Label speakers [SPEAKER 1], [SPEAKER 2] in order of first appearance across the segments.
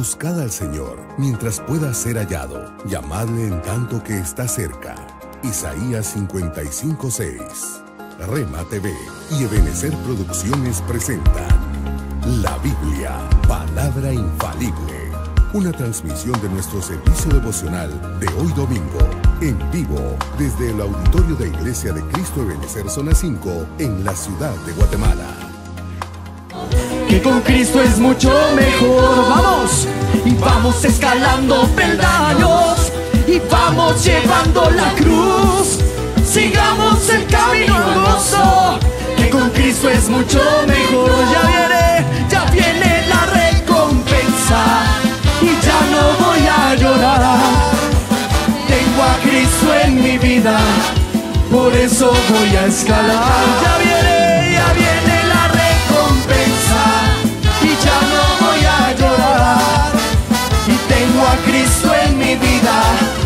[SPEAKER 1] Buscad al Señor mientras pueda ser hallado, llamadle en tanto que está cerca. Isaías 55:6. Rema TV y Ebenecer Producciones presentan La Biblia,
[SPEAKER 2] palabra infalible. Una transmisión de nuestro servicio devocional de hoy domingo, en vivo, desde el auditorio de Iglesia de Cristo Ebenecer Zona
[SPEAKER 3] 5, en la ciudad de Guatemala que con Cristo es mucho mejor. Vamos y vamos escalando peldaños y vamos llevando la cruz. Sigamos el camino hermoso que con Cristo es mucho mejor. Ya viene, ya viene la recompensa y ya no voy a llorar. Tengo a Cristo en mi vida, por eso voy a escalar. Ya viene. vida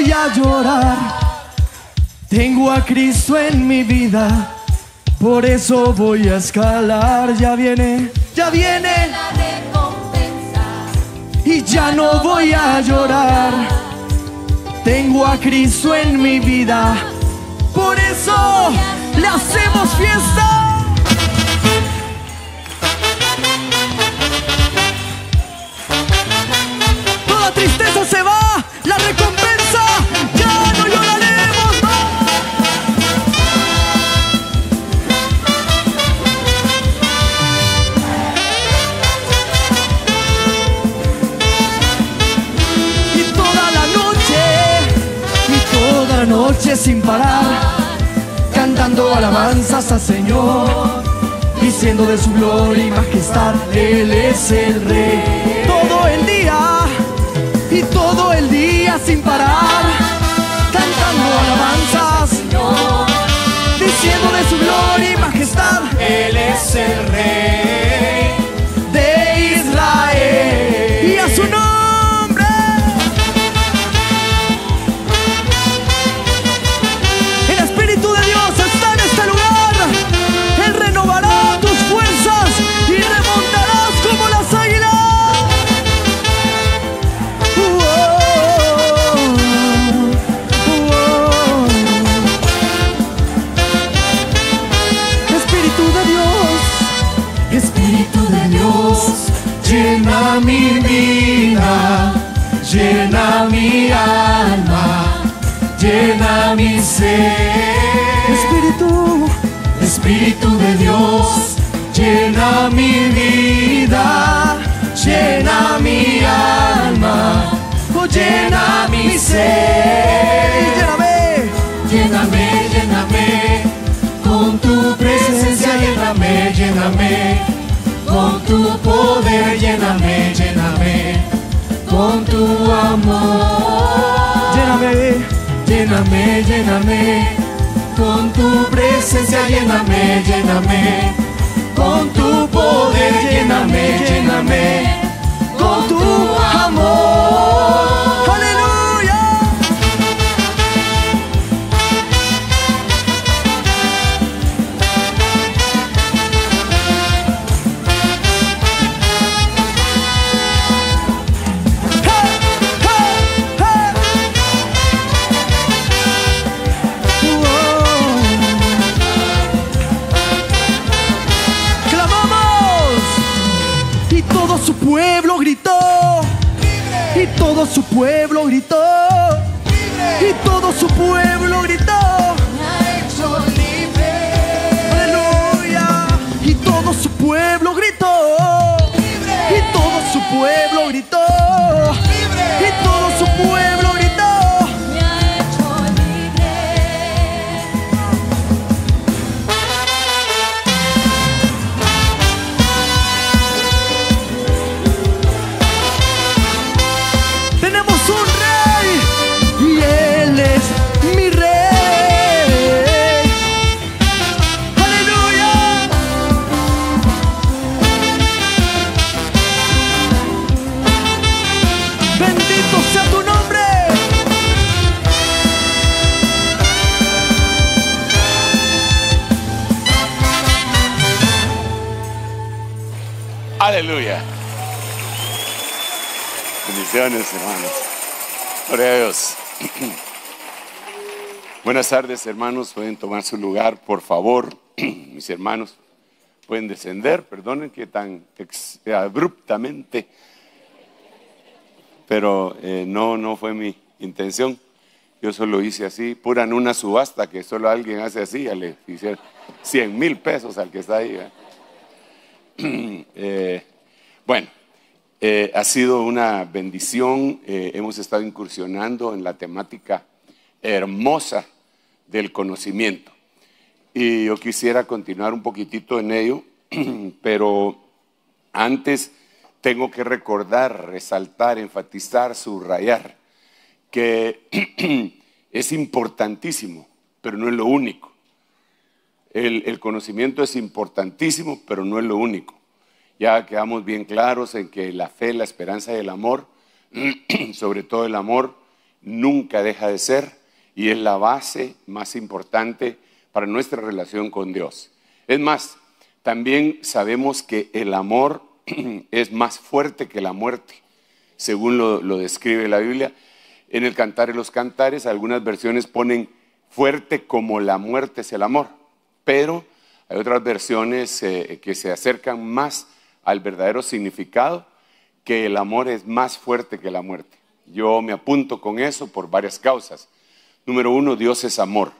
[SPEAKER 3] voy a llorar. Tengo a Cristo en mi vida, por eso voy a escalar. Ya viene, ya viene. Y ya no voy a llorar. Tengo a Cristo en mi vida, por eso. Señor, diciendo de su gloria y majestad, Él es el Rey. Todo lléname, lléname con tu amor. Lléname, lléname, lléname con tu presencia, lléname, lléname con tu poder, lléname, lléname con tu amor. pueblo grita
[SPEAKER 1] Buenas tardes, hermanos. Pueden tomar su lugar, por favor. Mis hermanos, pueden descender. Perdonen que tan abruptamente, pero eh, no, no fue mi intención. Yo solo hice así, pura en una subasta que solo alguien hace así. Ya le hicieron 100 mil pesos al que está ahí. Eh, bueno, eh, ha sido una bendición. hemos estado incursionando en la temática hermosa del conocimiento. Y yo quisiera continuar un poquitito en ello, pero antes tengo que recordar, resaltar, enfatizar, subrayar que es importantísimo, pero no es lo único. El, conocimiento es importantísimo, pero no es lo único. Ya quedamos bien claros en que la fe, la esperanza y el amor, sobre todo el amor, nunca deja de ser y es la base más importante para nuestra relación con Dios. Es más, también sabemos que el amor es más fuerte que la muerte, según lo, describe la Biblia. En el Cantar de los Cantares algunas versiones ponen fuerte como la muerte es el amor, pero hay otras versiones eh, que se acercan más al verdadero significado, que el amor es más fuerte que la muerte. Yo me apunto con eso por varias causas. Número uno, Dios es amor.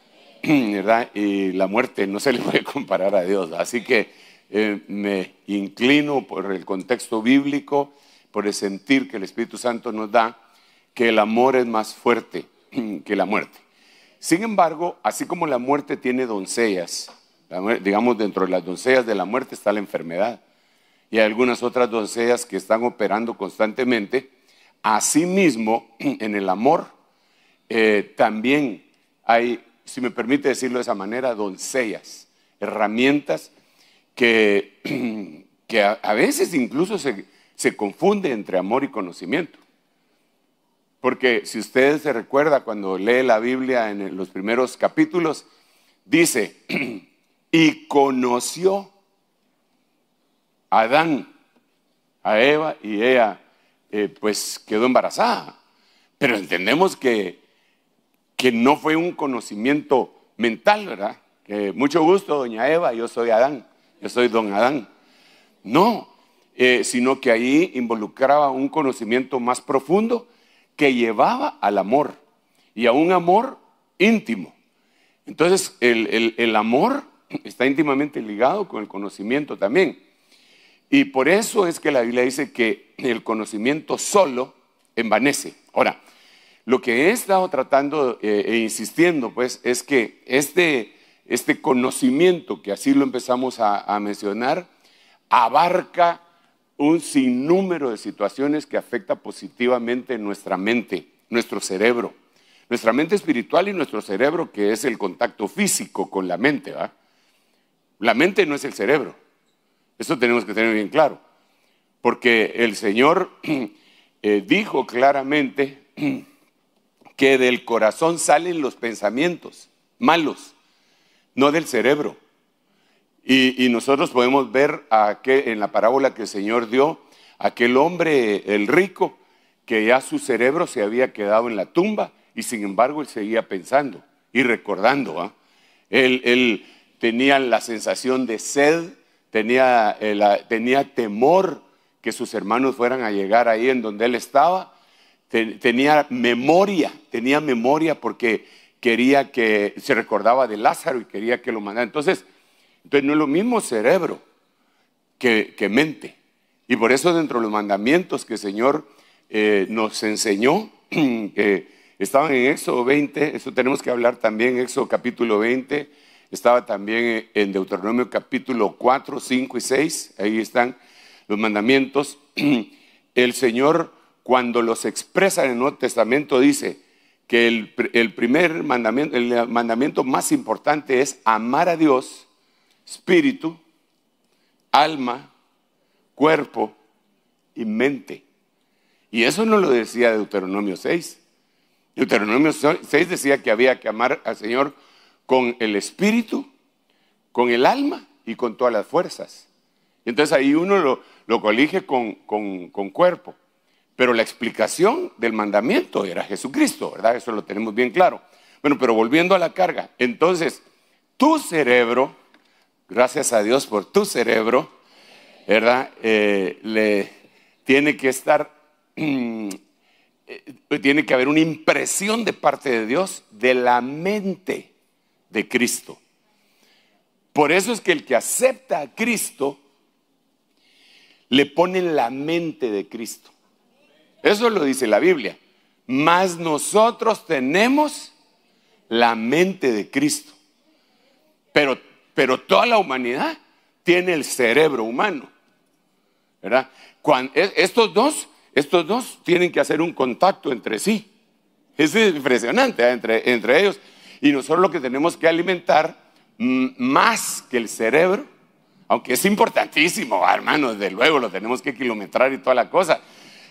[SPEAKER 1] ¿verdad? Y la muerte no se le puede comparar a Dios. Así que eh, me inclino por el contexto bíblico, por el sentir que el Espíritu Santo nos da, que el amor es más fuerte que la muerte. Sin embargo, así como la muerte tiene doncellas, digamos dentro de las doncellas de la muerte está la enfermedad y hay algunas otras doncellas que están operando constantemente, asimismo en el amor eh, también hay, si me permite decirlo de esa manera, doncellas, herramientas que, que a, veces incluso se, se confunde entre amor y conocimiento. Porque si usted se recuerda cuando lee la Biblia en los primeros capítulos, dice, y conoció a Adán a Eva y ella eh, pues quedó embarazada. Pero entendemos que que no fue un conocimiento mental, ¿verdad? mucho gusto, doña Eva, yo soy Adán, yo soy don Adán. No, eh, sino que ahí involucraba un conocimiento más profundo que llevaba al amor y a un amor íntimo. Entonces, el, el amor está íntimamente ligado con el conocimiento también. Y por eso es que la Biblia dice que el conocimiento solo envanece. Ahora, lo que he estado tratando eh, e insistiendo, pues, es que este, este conocimiento, que así lo empezamos a, mencionar, abarca un sinnúmero de situaciones que afecta positivamente nuestra mente, nuestro cerebro, nuestra mente espiritual y nuestro cerebro, que es el contacto físico con la mente. ¿va? La mente no es el cerebro. Eso tenemos que tener bien claro. Porque el Señor eh, dijo claramente que del corazón salen los pensamientos malos, no del cerebro. Y, nosotros podemos ver que en la parábola que el Señor dio, aquel hombre, el rico, que ya su cerebro se había quedado en la tumba y sin embargo él seguía pensando y recordando. ¿ah? Él, tenía la sensación de sed, tenía, eh, tenía temor que sus hermanos fueran a llegar ahí en donde él estaba tenía memoria, tenía memoria porque quería que se recordaba de Lázaro y quería que lo mandara. Entonces, entonces no es lo mismo cerebro que, mente. Y por eso dentro de los mandamientos que el Señor eh, nos enseñó, que estaban en Éxodo 20, eso tenemos que hablar también, Éxodo capítulo 20, estaba también en Deuteronomio capítulo 4, 5 y 6, ahí están los mandamientos. El Señor cuando los expresa en el Nuevo Testamento, dice que el, primer mandamiento, el mandamiento más importante es amar a Dios, espíritu, alma, cuerpo y mente. Y eso no lo decía Deuteronomio 6. Deuteronomio 6 decía que había que amar al Señor con el espíritu, con el alma y con todas las fuerzas. Y entonces ahí uno lo, colige con cuerpo. Pero la explicación del mandamiento era Jesucristo, ¿verdad? Eso lo tenemos bien claro. Bueno, pero volviendo a la carga, entonces, tu cerebro, gracias a Dios por tu cerebro, ¿verdad? Eh, le tiene que estar, eh, tiene que haber una impresión de parte de Dios de la mente de Cristo. Por eso es que el que acepta a Cristo le pone la mente de Cristo. Eso lo dice la Biblia. más nosotros tenemos la mente de Cristo. Pero, toda la humanidad tiene el cerebro humano. ¿verdad? E, estos, dos, estos dos tienen que hacer un contacto entre sí. Es impresionante ¿eh? entre, ellos. Y nosotros lo que tenemos que alimentar mm, más que el cerebro, aunque es importantísimo, hermano, desde luego lo tenemos que kilometrar y toda la cosa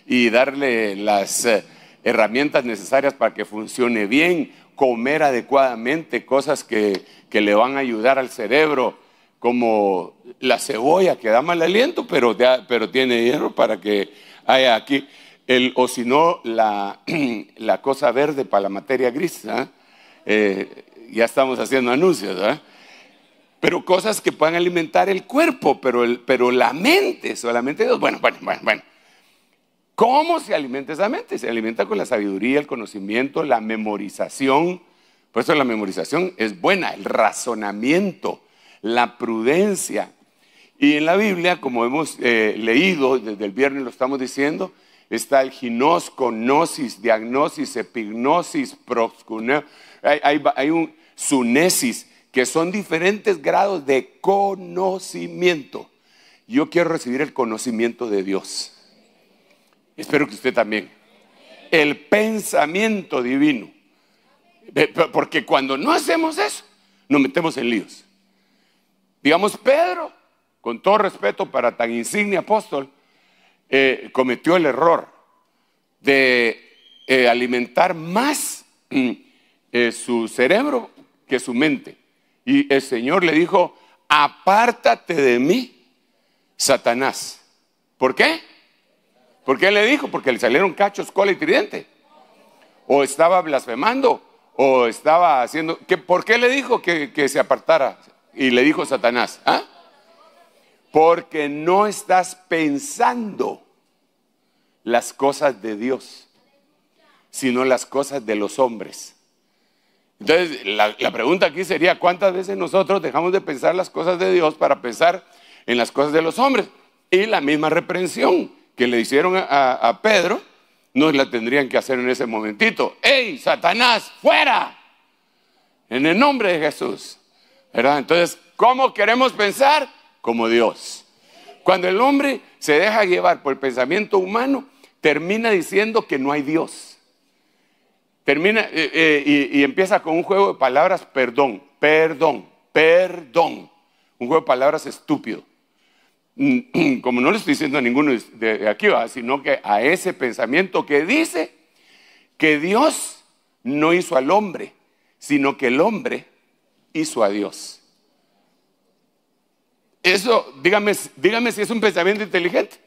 [SPEAKER 1] y darle las eh, herramientas necesarias para que funcione bien, comer adecuadamente, cosas que, le van a ayudar al cerebro, como la cebolla que da mal aliento, pero, pero tiene hierro para que haya aquí, el, o si no, la, la, cosa verde para la materia gris. ¿ah? Eh, ya estamos haciendo anuncios, ¿ah? pero cosas que puedan alimentar el cuerpo, pero, el, pero la mente, solamente Dios. Bueno, bueno, bueno, bueno. ¿Cómo se alimenta esa mente? Se alimenta con la sabiduría, el conocimiento, la memorización. Por eso la memorización es buena, el razonamiento, la prudencia. Y en la Biblia, como hemos eh, leído desde el viernes, lo estamos diciendo, está el ginosco, gnosis, diagnosis, epignosis, proscuneo. hay un sunesis, que son diferentes grados de conocimiento. Yo quiero recibir el conocimiento de Dios. Espero que usted también. El pensamiento divino. Porque cuando no hacemos eso, nos metemos en líos. Digamos, Pedro, con todo respeto para tan insigne apóstol, eh, cometió el error de eh, alimentar más mm, eh, su cerebro que su mente. Y el Señor le dijo, apártate de mí, Satanás. ¿Por qué? ¿Por qué le dijo? Porque le salieron cachos, cola y tridente. O estaba blasfemando, o estaba haciendo... ¿Qué, ¿Por qué le dijo que, se apartara? Y le dijo Satanás, ¿ah? Porque no estás pensando las cosas de Dios, sino las cosas de los hombres. Entonces, la, la pregunta aquí sería, ¿cuántas veces nosotros dejamos de pensar las cosas de Dios para pensar en las cosas de los hombres? Y la misma reprensión que le hicieron a, Pedro, No la tendrían que hacer en ese momentito. ¡Ey, Satanás, fuera! En el nombre de Jesús. ¿Verdad? Entonces, ¿cómo queremos pensar? Como Dios. Cuando el hombre se deja llevar por el pensamiento humano, termina diciendo que no hay Dios. Termina eh, eh, y empieza con un juego de palabras, perdón, perdón, perdón. Un juego de palabras estúpido como no le estoy diciendo a ninguno de aquí, sino que a ese pensamiento que dice que Dios no hizo al hombre, sino que el hombre hizo a Dios. Eso, dígame, si es un pensamiento inteligente.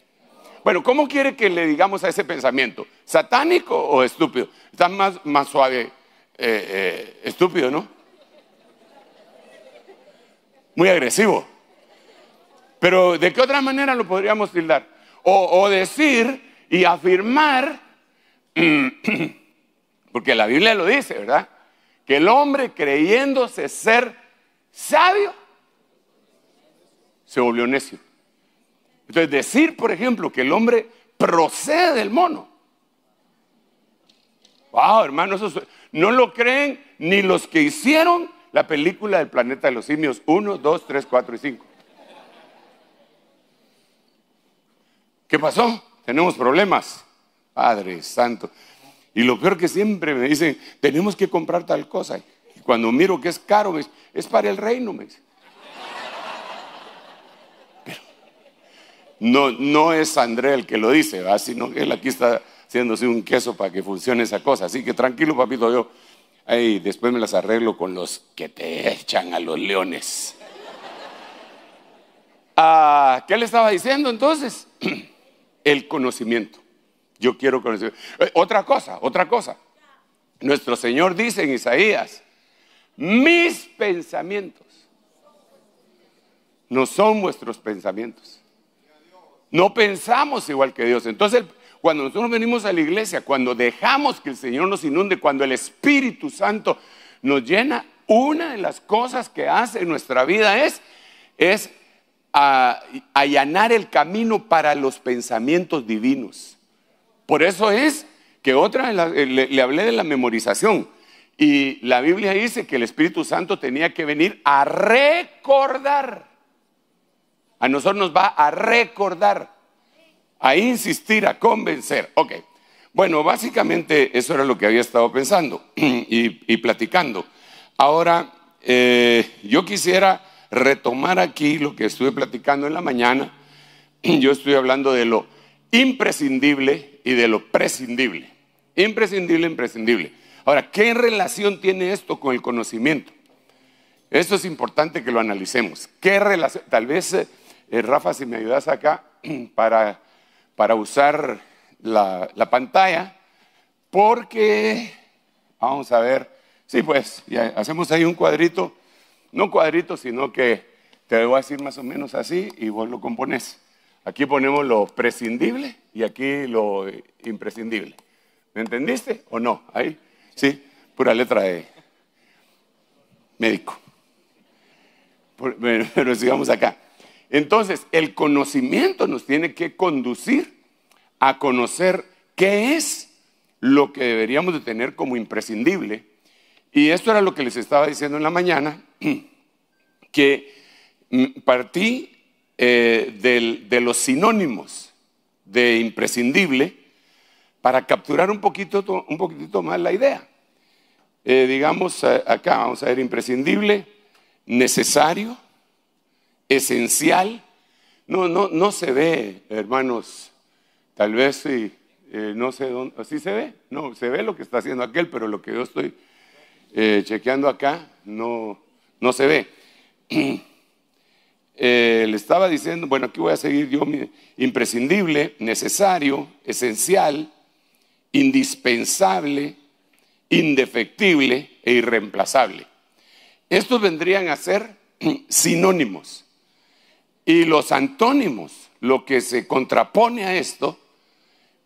[SPEAKER 1] Bueno, ¿cómo quiere que le digamos a ese pensamiento? ¿Satánico o estúpido? Está más, más suave, eh, eh, estúpido, ¿no? Muy agresivo. Pero ¿de qué otra manera lo podríamos tildar? O, decir y afirmar, porque la Biblia lo dice, ¿verdad? Que el hombre creyéndose ser sabio, se volvió necio. Entonces, decir, por ejemplo, que el hombre procede del mono. Wow, hermano, eso, no lo creen ni los que hicieron la película del planeta de los simios 1, 2, 3, 4 y 5. ¿Qué pasó? Tenemos problemas. Padre Santo. Y lo peor que siempre me dicen, tenemos que comprar tal cosa. Y cuando miro que es caro, me es para el reino. Me no, no es André el que lo dice, sino que él aquí está haciéndose un queso para que funcione esa cosa. Así que tranquilo, papito, yo ahí después me las arreglo con los que te echan a los leones. Ah, ¿Qué le estaba diciendo entonces? el conocimiento. Yo quiero conocer. Eh, otra cosa, otra cosa. Nuestro Señor dice en Isaías, mis pensamientos no son vuestros pensamientos. No pensamos igual que Dios. Entonces, cuando nosotros venimos a la iglesia, cuando dejamos que el Señor nos inunde, cuando el Espíritu Santo nos llena, una de las cosas que hace en nuestra vida es, es a allanar el camino para los pensamientos divinos. Por eso es que otra, le, hablé de la memorización. Y la Biblia dice que el Espíritu Santo tenía que venir a recordar. A nosotros nos va a recordar, a insistir, a convencer. Ok. Bueno, básicamente eso era lo que había estado pensando y, platicando. Ahora, eh, yo quisiera retomar aquí lo que estuve platicando en la mañana. Yo estoy hablando de lo imprescindible y de lo prescindible. Imprescindible, imprescindible. Ahora, ¿qué relación tiene esto con el conocimiento? Esto es importante que lo analicemos. ¿Qué Tal vez, eh, eh, Rafa, si me ayudas acá para, para usar la, pantalla, porque, vamos a ver, sí, pues, hacemos ahí un cuadrito no cuadritos, sino que te voy a decir más o menos así y vos lo compones. Aquí ponemos lo prescindible y aquí lo eh, imprescindible. ¿Me entendiste o no? Ahí, sí, pura letra de médico. Pero sigamos acá. Entonces, el conocimiento nos tiene que conducir a conocer qué es lo que deberíamos de tener como imprescindible. Y esto era lo que les estaba diciendo en la mañana, que mm, partí eh, de los sinónimos de imprescindible para capturar un poquito, un poquitito más la idea. Eh, digamos acá, vamos a ver, imprescindible, necesario, esencial. No, no, no se ve, hermanos, tal vez eh, no sé dónde, sí se ve, no, se ve lo que está haciendo aquel, pero lo que yo estoy chequeando acá, no, no se ve. Eh, le estaba diciendo, bueno, aquí voy a seguir yo, imprescindible, necesario, esencial, indispensable, indefectible e irreemplazable. Estos vendrían a ser sinónimos. Y los antónimos, lo que se contrapone a esto,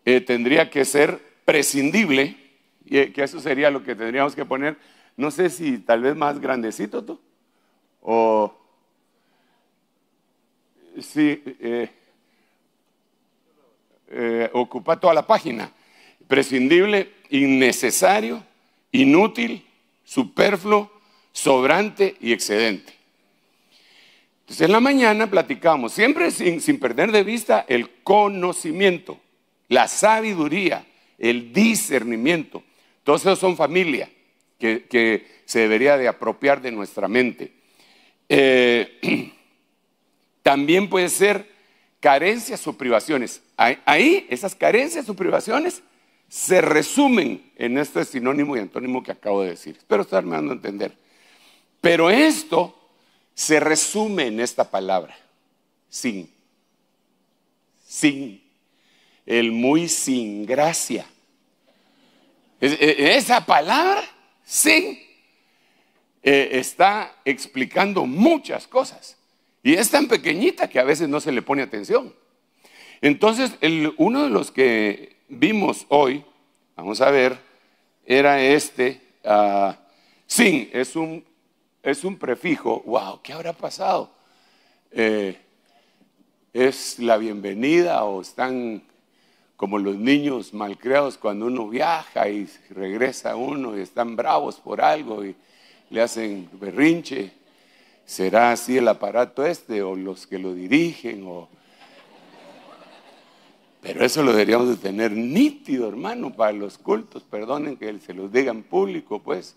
[SPEAKER 1] eh, tendría que ser prescindible, y eh, que eso sería lo que tendríamos que poner no sé si tal vez más grandecito tú, o si eh, eh, ocupa toda la página, prescindible, innecesario, inútil, superfluo, sobrante y excedente. Entonces en la mañana platicamos, siempre sin, sin perder de vista el conocimiento, la sabiduría, el discernimiento. Todos esos son familia que, se debería de apropiar de nuestra mente. Eh, también puede ser carencias o privaciones. Ahí, esas carencias o privaciones se resumen en este sinónimo y antónimo que acabo de decir. Espero estarme dando a entender. Pero esto se resume en esta palabra, sin. Sin. El muy sin gracia. E, esa palabra sí eh, está explicando muchas cosas. Y es tan pequeñita que a veces no se le pone atención. Entonces, uno de los que vimos hoy, vamos a ver, era este, ah, sin, es un, es un prefijo, wow, ¿qué habrá pasado? Eh, es la bienvenida o están como los niños malcriados cuando uno viaja y regresa uno y están bravos por algo y le hacen berrinche. ¿Será así el aparato este o los que lo dirigen? O... Pero eso lo deberíamos de tener nítido, hermano, para los cultos. Perdonen que se los diga en público, pues.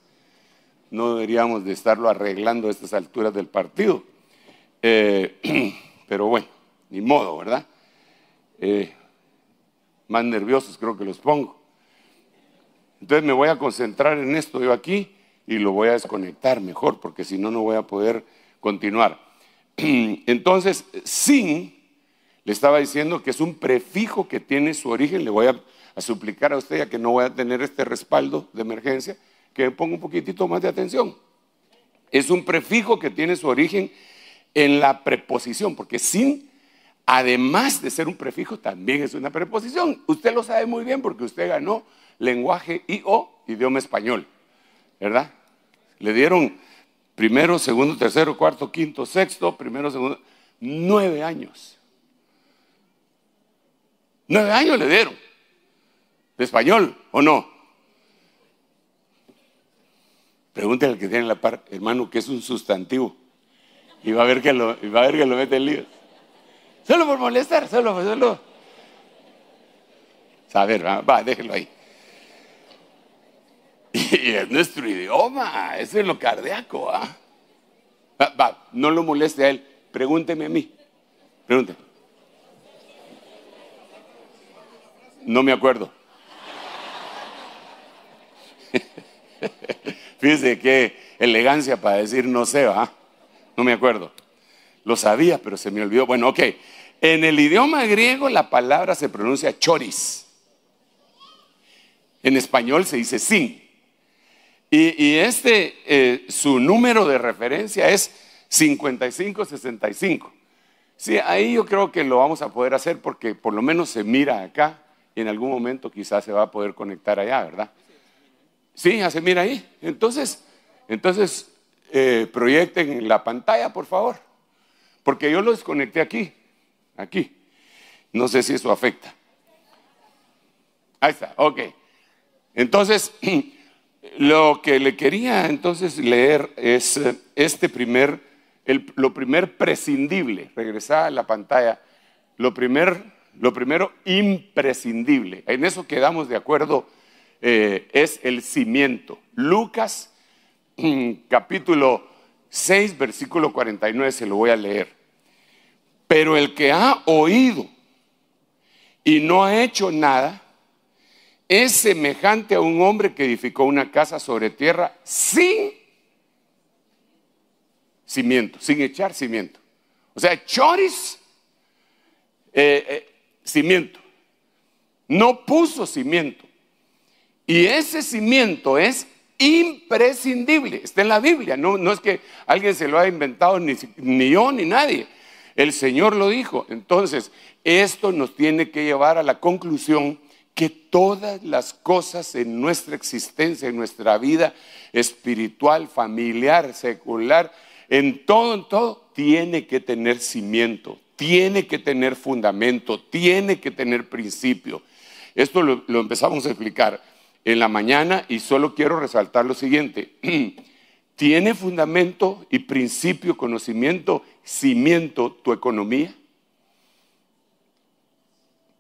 [SPEAKER 1] No deberíamos de estarlo arreglando a estas alturas del partido. Eh, pero bueno, ni modo, ¿verdad? Eh, más nerviosos creo que los pongo. Entonces me voy a concentrar en esto yo aquí y lo voy a desconectar mejor, porque si no, no voy a poder continuar. Entonces, sin, le estaba diciendo que es un prefijo que tiene su origen, le voy a, suplicar a usted, ya que no voy a tener este respaldo de emergencia, que ponga un poquitito más de atención. Es un prefijo que tiene su origen en la preposición, porque sin además de ser un prefijo, también es una preposición. Usted lo sabe muy bien porque usted ganó lenguaje y o idioma español, ¿verdad? Le dieron primero, segundo, tercero, cuarto, quinto, sexto, primero, segundo, nueve años. Nueve años le dieron de español o no. Pregúntale al que tiene la par, hermano, que es un sustantivo. Y va a ver que lo, va a ver que lo mete el lío. Solo por molestar, solo, solo. A ver, va, déjelo ahí. Y es nuestro idioma, eso es lo cardíaco. ¿ah? Va, va, no lo moleste a él, pregúnteme a mí. Pregúnteme. No me acuerdo. Fíjese qué elegancia para decir no sé, ¿va? No me acuerdo. Lo sabía, pero se me olvidó. Bueno, ok. En el idioma griego la palabra se pronuncia choris. En español se dice sí. Y, este, eh, su número de referencia es 5565. Sí, ahí yo creo que lo vamos a poder hacer porque por lo menos se mira acá y en algún momento quizás se va a poder conectar allá, ¿verdad? Sí, ya se mira ahí. Entonces, entonces eh, proyecten la pantalla, por favor. Porque yo lo desconecté aquí, aquí. No sé si eso afecta. Ahí está, ok. Entonces, lo que le quería entonces leer es eh, este primer, lo primer prescindible, regresar a la pantalla, lo, primer, lo primero imprescindible, en eso quedamos de acuerdo, eh, es el cimiento. Lucas capítulo 6, versículo 49, se lo voy a leer. Pero el que ha oído y no ha hecho nada, es semejante a un hombre que edificó una casa sobre tierra sin cimiento, sin echar cimiento. O sea, choris, eh, eh, cimiento. No puso cimiento. Y ese cimiento es imprescindible. Está en la Biblia. No, es que alguien se lo haya inventado, ni yo, ni nadie. El Señor lo dijo. Entonces, esto nos tiene que llevar a la conclusión que todas las cosas en nuestra existencia, en nuestra vida espiritual, familiar, secular, en todo, en todo, tiene que tener cimiento, tiene que tener fundamento, tiene que tener principio. Esto lo, empezamos a explicar en la mañana y solo quiero resaltar lo siguiente. ¿Tiene fundamento y principio, conocimiento, cimiento tu economía?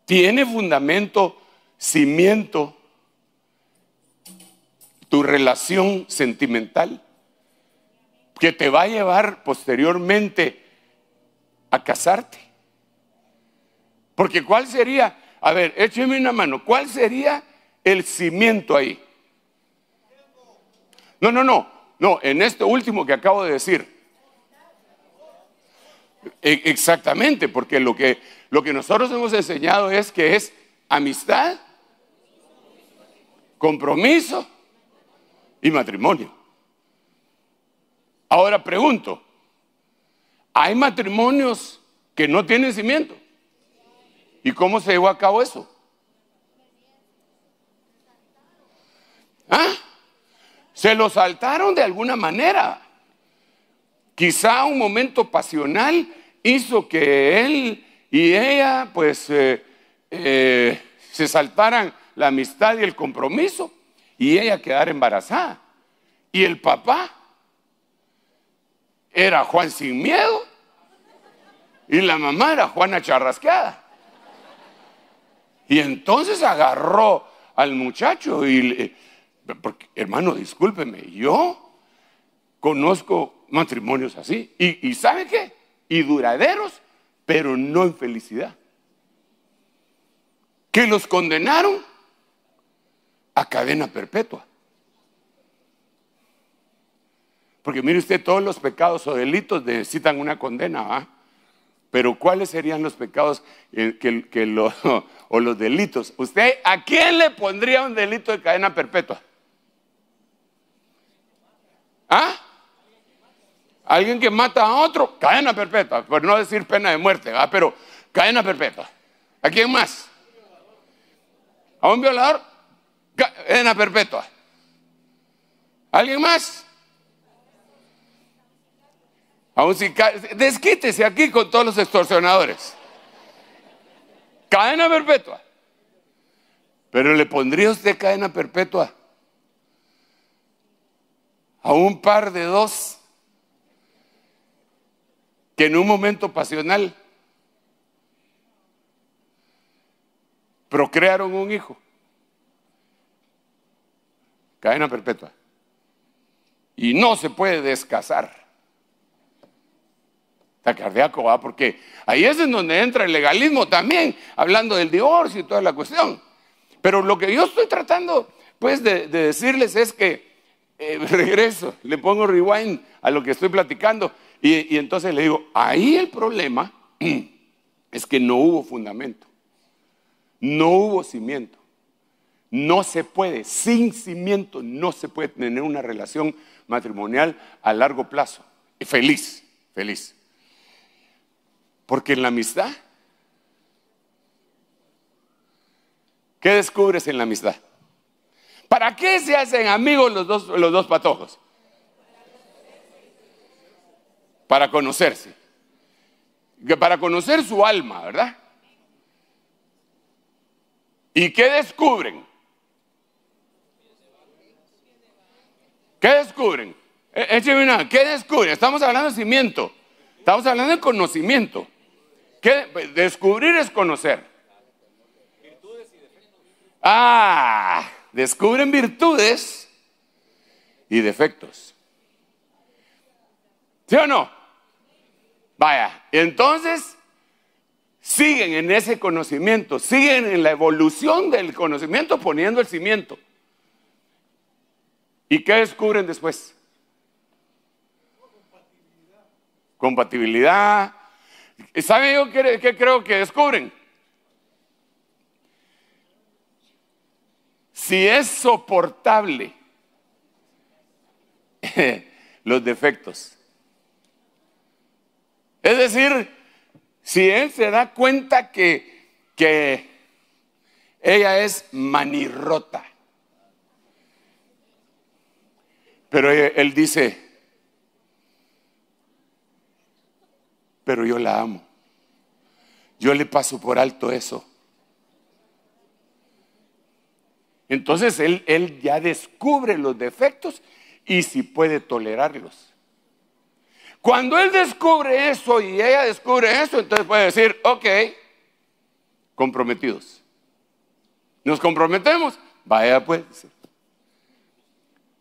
[SPEAKER 1] ¿Tiene fundamento, cimiento tu relación sentimental? Que te va a llevar posteriormente a casarte. Porque ¿cuál sería? A ver, écheme una mano. ¿Cuál sería el cimiento ahí? No, no, no no, en este último que acabo de decir. E, exactamente, porque lo que, lo que nosotros hemos enseñado es que es amistad, compromiso y matrimonio. Ahora pregunto, ¿hay matrimonios que no tienen cimiento? ¿Y cómo se llevó a cabo eso? Se lo saltaron de alguna manera. Quizá un momento pasional hizo que él y ella pues eh, eh, se saltaran la amistad y el compromiso y ella quedara embarazada. Y el papá era Juan sin miedo y la mamá era Juana charrasqueada. Y entonces agarró al muchacho y le porque, hermano, discúlpeme, yo conozco matrimonios así. Y, ¿sabe qué? Y duraderos, pero no en felicidad. Que los condenaron a cadena perpetua. Porque mire usted, todos los pecados o delitos necesitan una condena, Pero ¿cuáles serían los pecados eh, o los delitos? ¿Usted a quién le pondría un delito de cadena perpetua? ¿Ah? Alguien que mata a otro, cadena perpetua, por no decir pena de muerte, ¿ah? pero cadena perpetua. ¿A quién más? ¿A un violador? Cadena perpetua. ¿Alguien más? A un Desquítese aquí con todos los extorsionadores. Cadena perpetua. Pero le pondría usted cadena perpetua a un par de dos que en un momento pasional procrearon un hijo. Cadena perpetua. Y no se puede descasar. Está cardíaco, Porque ahí es en donde entra el legalismo también, hablando del divorcio y toda la cuestión. Pero lo que yo estoy tratando, pues, de decirles es que eh, regreso, le pongo rewind a lo que estoy platicando y, y entonces le digo, ahí el problema es que no hubo fundamento, no hubo cimiento. No se puede, sin cimiento, no se puede tener una relación matrimonial a largo plazo. Feliz, feliz. Porque en la amistad, ¿qué descubres en la amistad? ¿Para qué se hacen amigos los dos, los dos patojos? Para conocerse. Para conocer su alma, ¿verdad? ¿Y qué descubren? ¿Qué descubren? Écheme eh, eh, una, ¿qué descubren? Estamos hablando de cimiento. Estamos hablando de conocimiento. Descubrir es conocer. Virtudes y Ah descubren virtudes y defectos. ¿Sí o no? Vaya, entonces siguen en ese conocimiento, siguen en la evolución del conocimiento poniendo el cimiento. ¿Y qué descubren después? Compatibilidad. ¿Saben yo qué, qué creo que descubren? si es soportable los defectos. Es decir, si él se da cuenta que, que ella es manirrota, pero él dice, pero yo la amo, yo le paso por alto eso Entonces él, él ya descubre los defectos y si puede tolerarlos. Cuando él descubre eso y ella descubre eso, entonces puede decir, ok, comprometidos. Nos comprometemos, vaya pues.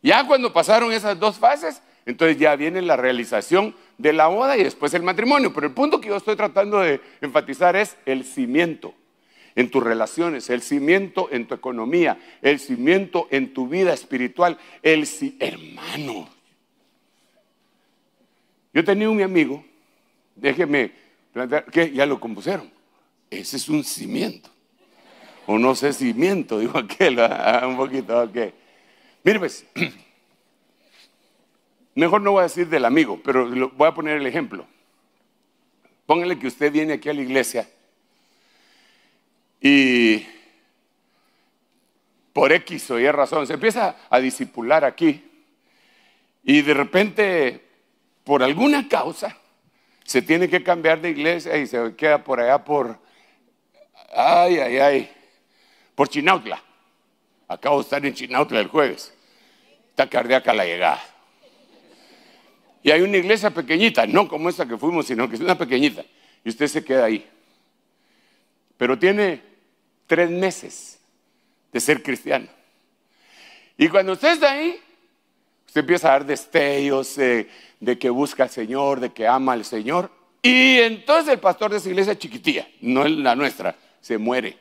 [SPEAKER 1] Ya cuando pasaron esas dos fases, entonces ya viene la realización de la boda y después el matrimonio. Pero el punto que yo estoy tratando de enfatizar es el cimiento en tus relaciones, el cimiento en tu economía, el cimiento en tu vida espiritual, el hermano. Yo tenía un amigo, déjeme plantear, que ya lo compusieron. Ese es un cimiento. O no sé, cimiento, digo aquel, ah, ah, un poquito, ok. Mire, pues, mejor no voy a decir del amigo, pero voy a poner el ejemplo. Póngale que usted viene aquí a la iglesia y por X o Y razón, se empieza a disipular aquí. Y de repente, por alguna causa, se tiene que cambiar de iglesia y se queda por allá por, ay, ay, ay, por Chinautla. Acabo de estar en Chinautla el jueves. Está cardíaca la llegada. Y hay una iglesia pequeñita, no como esta que fuimos, sino que es una pequeñita. Y usted se queda ahí. Pero tiene tres meses de ser cristiano. Y cuando usted está ahí, usted empieza a dar destellos de que busca al Señor, de que ama al Señor. Y entonces el pastor de esa iglesia chiquitía, no es la nuestra, se muere.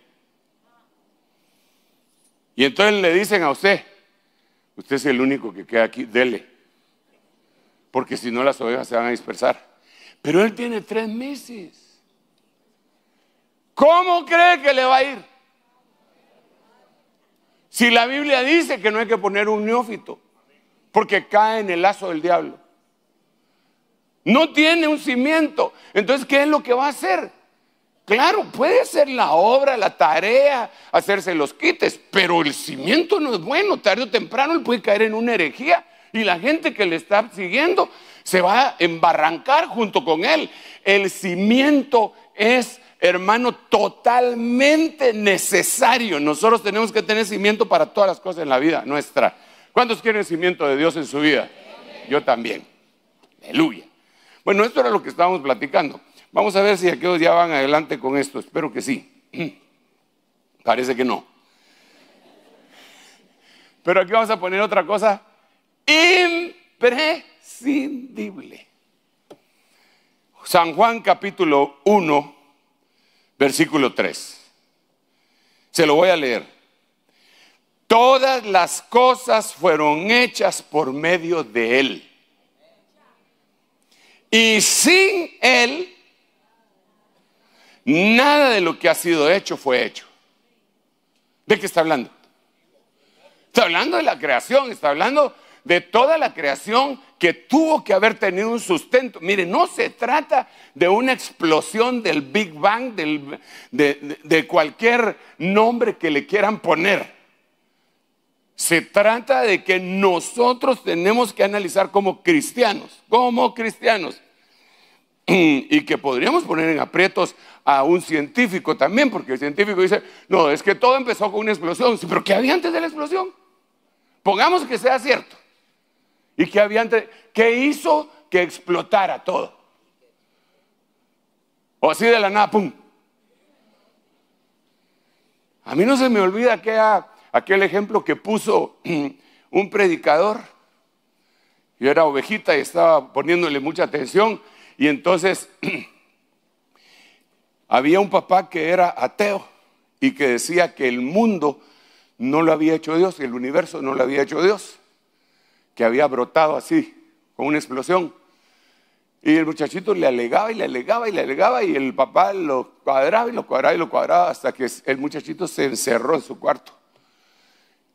[SPEAKER 1] Y entonces le dicen a usted, usted es el único que queda aquí, dele. Porque si no las ovejas se van a dispersar. Pero él tiene tres meses. ¿Cómo cree que le va a ir? Si la Biblia dice que no hay que poner un neófito, porque cae en el lazo del diablo. No tiene un cimiento. Entonces, ¿qué es lo que va a hacer? Claro, puede ser la obra, la tarea, hacerse los quites, pero el cimiento no es bueno. Tarde o temprano él puede caer en una herejía y la gente que le está siguiendo se va a embarrancar junto con él. El cimiento es hermano, totalmente necesario. Nosotros tenemos que tener cimiento para todas las cosas en la vida nuestra. ¿Cuántos quieren cimiento de Dios en su vida? Yo también. Aleluya. Bueno, esto era lo que estábamos platicando. Vamos a ver si aquellos ya van adelante con esto. Espero que sí. Parece que no. Pero aquí vamos a poner otra cosa imprescindible. San Juan capítulo 1, versículo 3. Se lo voy a leer. Todas las cosas fueron hechas por medio de Él. Y sin Él, nada de lo que ha sido hecho fue hecho. ¿De qué está hablando? Está hablando de la creación, está hablando de toda la creación que tuvo que haber tenido un sustento. Mire, no se trata de una explosión del Big Bang, de, cualquier nombre que le quieran poner. Se trata de que nosotros tenemos que analizar como cristianos, como cristianos, y que podríamos poner en aprietos a un científico también, porque el científico dice, no, es que todo empezó con una explosión, pero ¿qué había antes de la explosión? Pongamos que sea cierto. ¿Y qué había antes? hizo que explotara todo? O así de la nada, ¡pum! A mí no se me olvida aquel ejemplo que puso un predicador. Yo era ovejita y estaba poniéndole mucha atención. Y entonces había un papá que era ateo y que decía que el mundo no lo había hecho Dios, Y el universo no lo había hecho Dios que había brotado así, con una explosión. Y el muchachito le alegaba y le alegaba y le alegaba y el papá lo cuadraba y lo cuadraba y lo cuadraba hasta que el muchachito se encerró en su cuarto.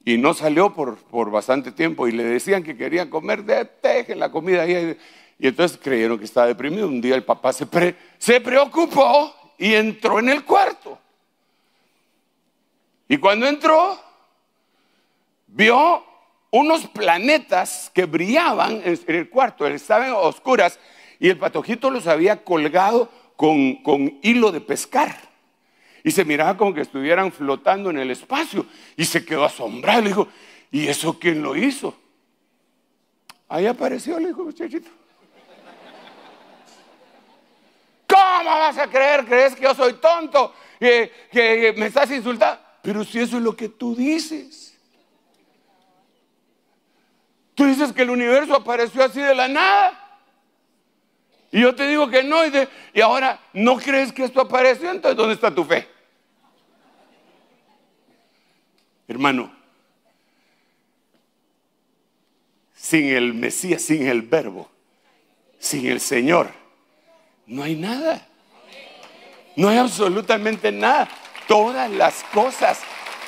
[SPEAKER 1] Y no salió por, por bastante tiempo y le decían que querían comer, dejen la comida ahí. Y entonces creyeron que estaba deprimido. Un día el papá se, se preocupó y entró en el cuarto. Y cuando entró, vio unos planetas que brillaban en el cuarto, estaban oscuras y el patojito los había colgado con, hilo de pescar. Y se miraba como que estuvieran flotando en el espacio. Y se quedó asombrado. Le dijo, ¿y eso quién lo hizo? Ahí apareció, le dijo muchachito. ¿Cómo vas a creer? ¿Crees que yo soy tonto? ¿Que, que me estás insultando? Pero si eso es lo que tú dices. Tú dices que el universo apareció así de la nada. Y yo te digo que no. Y, de, y ahora, ¿no crees que esto apareció? Entonces, ¿dónde está tu fe? Hermano, sin el Mesías, sin el Verbo, sin el Señor, no hay nada. No hay absolutamente nada. Todas las cosas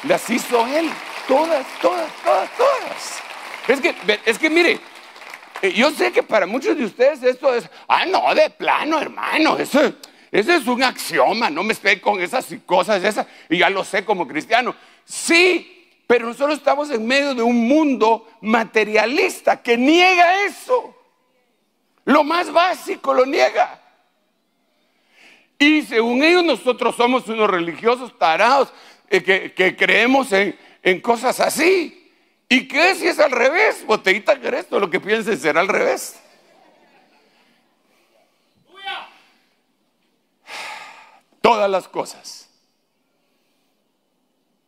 [SPEAKER 1] las hizo Él. Todas, todas, todas, todas. Es que, es que mire, eh, yo sé que para muchos de ustedes esto es, ah, no, de plano, hermano, eso, ese es un axioma, no me esté con esas cosas, esas, y ya lo sé como cristiano. Sí, pero nosotros estamos en medio de un mundo materialista que niega eso. Lo más básico lo niega. Y según ellos nosotros somos unos religiosos tarados eh, que, creemos en, en cosas así. ¿Y qué si es al revés? Botellita esto? lo que piensen será al revés. Todas las cosas.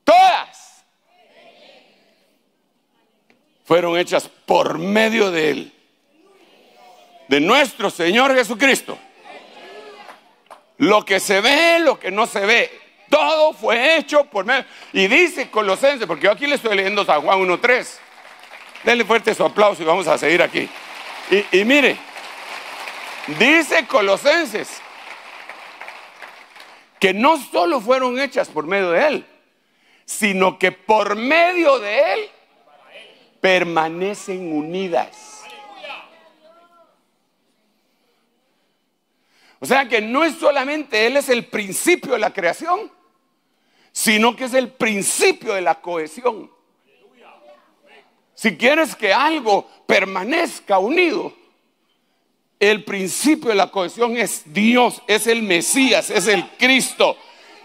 [SPEAKER 1] Todas. Fueron hechas por medio de Él. De nuestro Señor Jesucristo. Lo que se ve, lo que no se ve. Todo fue hecho por medio. Y dice Colosenses, porque yo aquí le estoy leyendo San Juan 1.3. Denle fuerte su aplauso y vamos a seguir aquí. Y, y mire, dice Colosenses que no solo fueron hechas por medio de Él, sino que por medio de Él permanecen unidas. O sea que no es solamente Él es el principio de la creación, sino que es el principio de la cohesión. Si quieres que algo permanezca unido, el principio de la cohesión es Dios, es el Mesías, es el Cristo,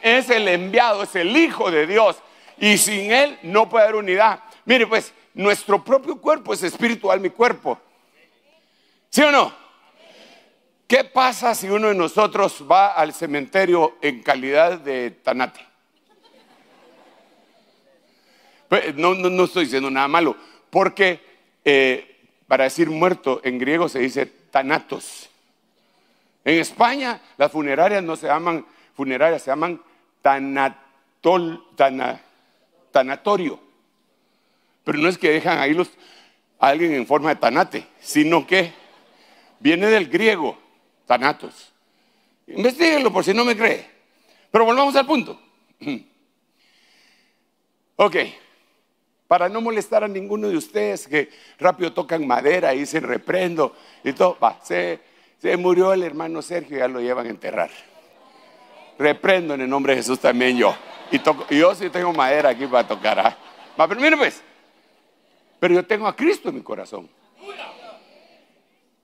[SPEAKER 1] es el enviado, es el Hijo de Dios. Y sin Él no puede haber unidad. Mire, pues nuestro propio cuerpo es espiritual, mi cuerpo. ¿Sí o no? ¿Qué pasa si uno de nosotros va al cementerio en calidad de Tanati no, no, no estoy diciendo nada malo, porque eh, para decir muerto en griego se dice tanatos. En España las funerarias no se llaman funerarias, se llaman tanatol, tanatorio. Pero no es que dejan ahí a alguien en forma de tanate, sino que viene del griego, tanatos. Investíguenlo por si no me cree. Pero volvamos al punto. Ok, para no molestar a ninguno de ustedes que rápido tocan madera y dicen reprendo y todo. Va, se, murió el hermano Sergio y ya lo llevan a enterrar. Reprendo en el nombre de Jesús también yo. Y yo sí tengo madera aquí para tocar. ¿ah? pero mire pues, pero yo tengo a Cristo en mi corazón.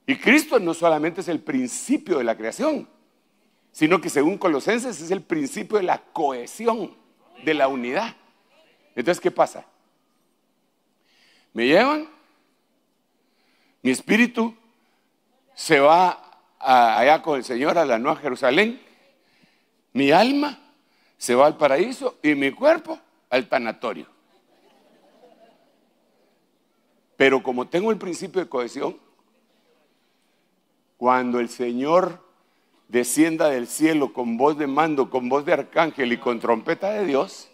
[SPEAKER 1] Y Cristo no solamente es el principio de la creación, sino que según Colosenses es el principio de la cohesión, de la unidad. Entonces, ¿qué pasa? ¿Me llevan? Mi espíritu se va allá con el Señor a la Nueva Jerusalén. Mi alma se va al paraíso y mi cuerpo al tanatorio. Pero como tengo el principio de cohesión, cuando el Señor descienda del cielo con voz de mando, con voz de arcángel y con trompeta de Dios,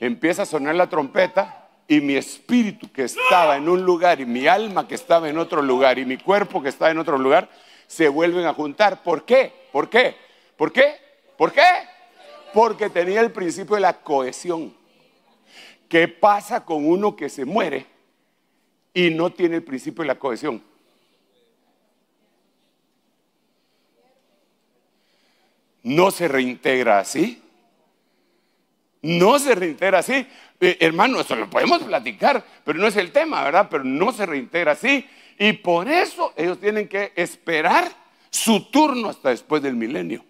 [SPEAKER 1] empieza a sonar la trompeta y mi espíritu que estaba en un lugar y mi alma que estaba en otro lugar y mi cuerpo que estaba en otro lugar se vuelven a juntar. ¿Por qué? ¿Por qué? ¿Por qué? ¿Por qué? Porque tenía el principio de la cohesión. ¿Qué pasa con uno que se muere y no tiene el principio de la cohesión? No se reintegra así no se reintegra así. Eh, hermano, eso lo podemos platicar, pero no es el tema, ¿verdad? Pero no se reintegra así. Y por eso ellos tienen que esperar su turno hasta después del milenio.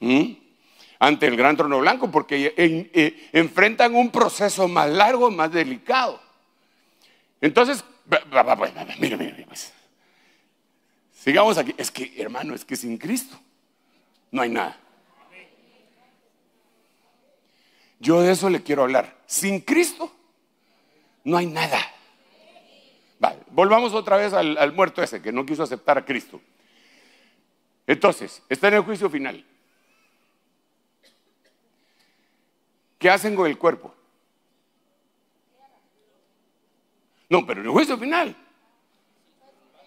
[SPEAKER 1] ¿Mm? Ante el gran trono blanco, porque eh, enfrentan un proceso más largo, más delicado. Entonces, mira, mire, pues. Sigamos aquí. Es que, hermano, es que sin Cristo no hay nada. Yo de eso le quiero hablar. Sin Cristo no hay nada. Vale, volvamos otra vez al, muerto ese que no quiso aceptar a Cristo. Entonces, está en el juicio final. ¿Qué hacen con el cuerpo? No, pero en el juicio final.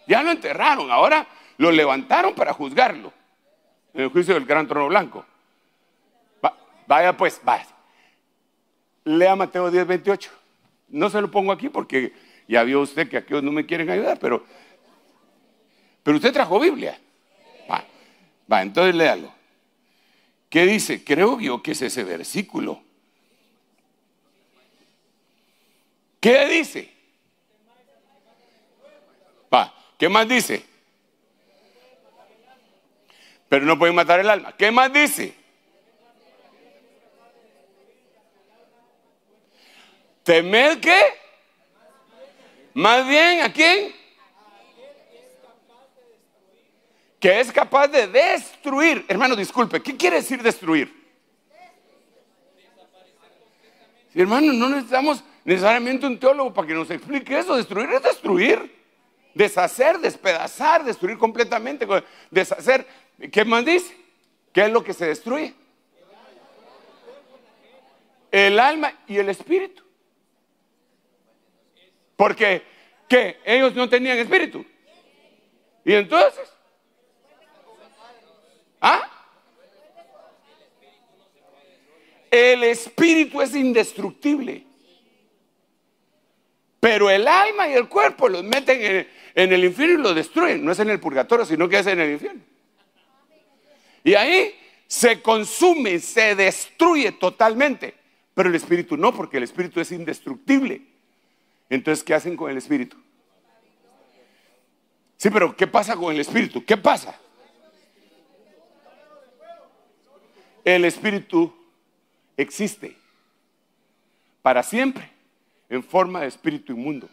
[SPEAKER 1] Ya lo enterraron, ahora lo levantaron para juzgarlo. En el juicio del gran trono blanco. vaya pues, vaya. Lea Mateo 10, 28. No se lo pongo aquí porque ya vio usted que aquí no me quieren ayudar, pero, pero usted trajo Biblia. Va, va, entonces léalo. ¿Qué dice? Creo yo que es ese versículo. ¿Qué dice? Va, ¿qué más dice? Pero no pueden matar el alma. ¿Qué más dice? Temer, qué? Más bien, ¿a quién? Que es capaz de destruir. Hermano, disculpe, ¿qué quiere decir destruir? Hermano, no necesitamos necesariamente un teólogo para que nos explique eso. Destruir es destruir. Deshacer, despedazar, destruir completamente. Deshacer. ¿Qué más dice? ¿Qué es lo que se destruye? El alma y el espíritu. Porque, ¿qué? Ellos no tenían espíritu. ¿Y entonces? ¿Ah? El espíritu es indestructible. Pero el alma y el cuerpo los meten en, en el infierno y los destruyen. No es en el purgatorio, sino que es en el infierno. Y ahí se consume, se destruye totalmente. Pero el espíritu no, porque el espíritu es indestructible. Entonces, ¿qué hacen con el espíritu? Sí, pero ¿qué pasa con el espíritu? ¿Qué pasa? El espíritu existe para siempre en forma de espíritu inmundo.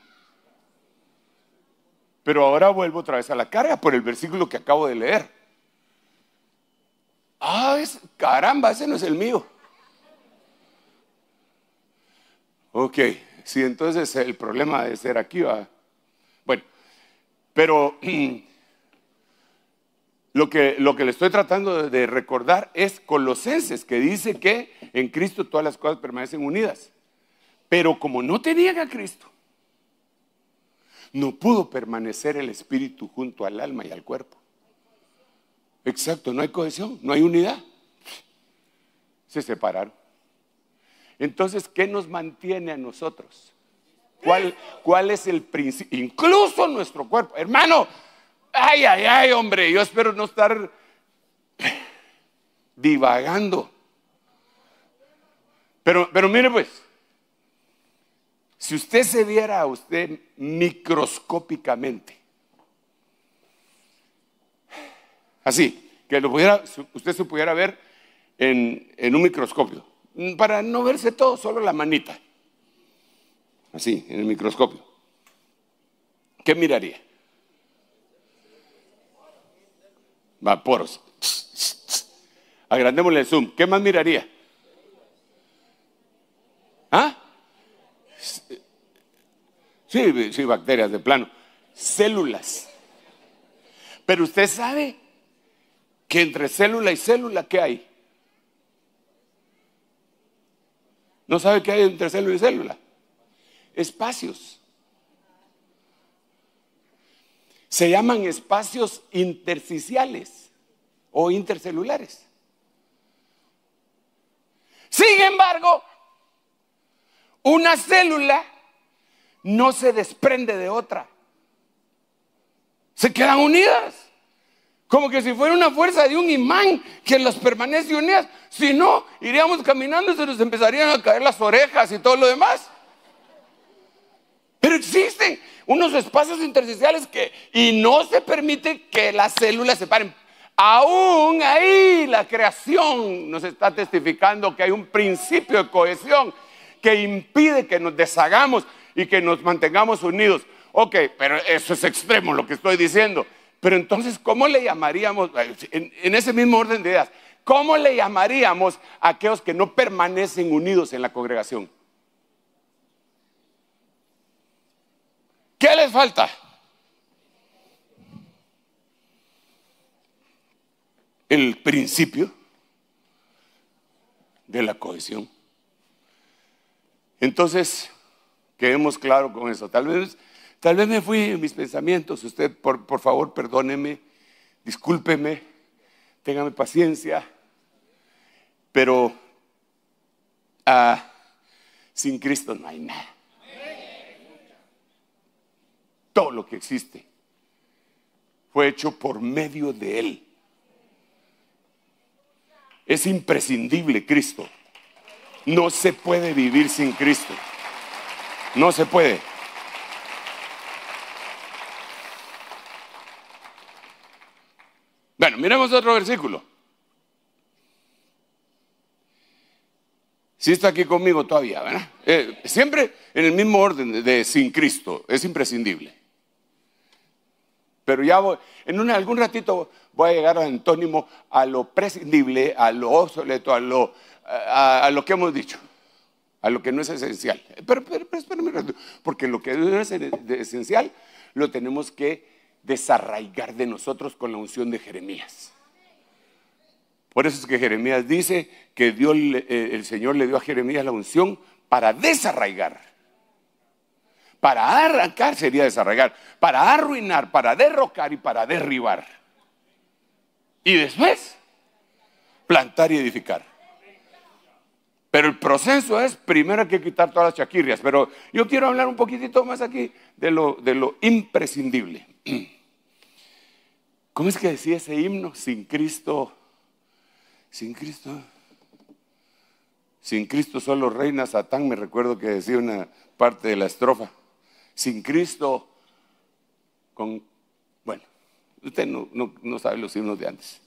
[SPEAKER 1] Pero ahora vuelvo otra vez a la carga por el versículo que acabo de leer. Ah, caramba, ese no es el mío. Ok. Sí, entonces el problema de ser aquí va. Bueno, pero lo que, lo que le estoy tratando de recordar es Colosenses, que dice que en Cristo todas las cosas permanecen unidas. Pero como no tenían a Cristo, no pudo permanecer el espíritu junto al alma y al cuerpo. Exacto, no hay cohesión, no hay unidad. Se separaron. Entonces, ¿qué nos mantiene a nosotros? ¿Cuál, cuál es el principio? Incluso nuestro cuerpo. Hermano, ay, ay, ay, hombre, yo espero no estar divagando. Pero, pero mire pues, si usted se viera a usted microscópicamente, así, que lo pudiera, usted se pudiera ver en, en un microscopio, para no verse todo, solo la manita. Así, en el microscopio. ¿Qué miraría? Vaporos. Agrandémosle el zoom. ¿Qué más miraría? ¿Ah? Sí, sí, bacterias de plano. Células. Pero usted sabe que entre célula y célula, ¿qué hay? No sabe qué hay entre célula y célula. Espacios. Se llaman espacios intersticiales o intercelulares. Sin embargo, una célula no se desprende de otra. Se quedan unidas. Como que si fuera una fuerza de un imán que las permanece unidas. Si no, iríamos caminando y se nos empezarían a caer las orejas y todo lo demás. Pero existen unos espacios intersticiales que, y no se permite que las células se paren. Aún ahí la creación nos está testificando que hay un principio de cohesión que impide que nos deshagamos y que nos mantengamos unidos. Ok, pero eso es extremo lo que estoy diciendo. Pero entonces, ¿cómo le llamaríamos, eh, en, ese mismo orden de ideas, cómo le llamaríamos a aquellos que no permanecen unidos en la congregación? ¿Qué les falta? El principio de la cohesión. Entonces, quedemos claro con eso. Tal vez Tal vez me fui en mis pensamientos, usted por, favor perdóneme, discúlpeme, téngame paciencia, pero ah, sin Cristo no hay nada. Todo lo que existe fue hecho por medio de Él. Es imprescindible Cristo. No se puede vivir sin Cristo. No se puede. Bueno, miremos otro versículo. Si está aquí conmigo todavía, ¿verdad? Eh, siempre en el mismo orden de, sin Cristo, es imprescindible. Pero ya voy, en algún ratito voy a llegar a antónimo, a lo prescindible, a lo obsoleto, a lo, a, lo que hemos dicho, a lo que no es esencial. Pero, pero, un ratito, porque lo que no es esencial lo tenemos que desarraigar de nosotros con la unción de Jeremías. Por eso es que Jeremías dice que eh, el Señor le dio a Jeremías la unción para desarraigar. Para arrancar sería desarraigar, para arruinar, para derrocar y para derribar. Y después, plantar y edificar. Pero el proceso es, primero hay que quitar todas las chaquirrias, pero yo quiero hablar un poquitito más aquí de lo, de lo imprescindible. ¿Cómo es que decía ese himno? Sin Cristo, sin Cristo, sin Cristo solo reina Satán, me recuerdo que decía una parte de la estrofa. Sin Cristo, con, bueno, usted no, no sabe los himnos de antes.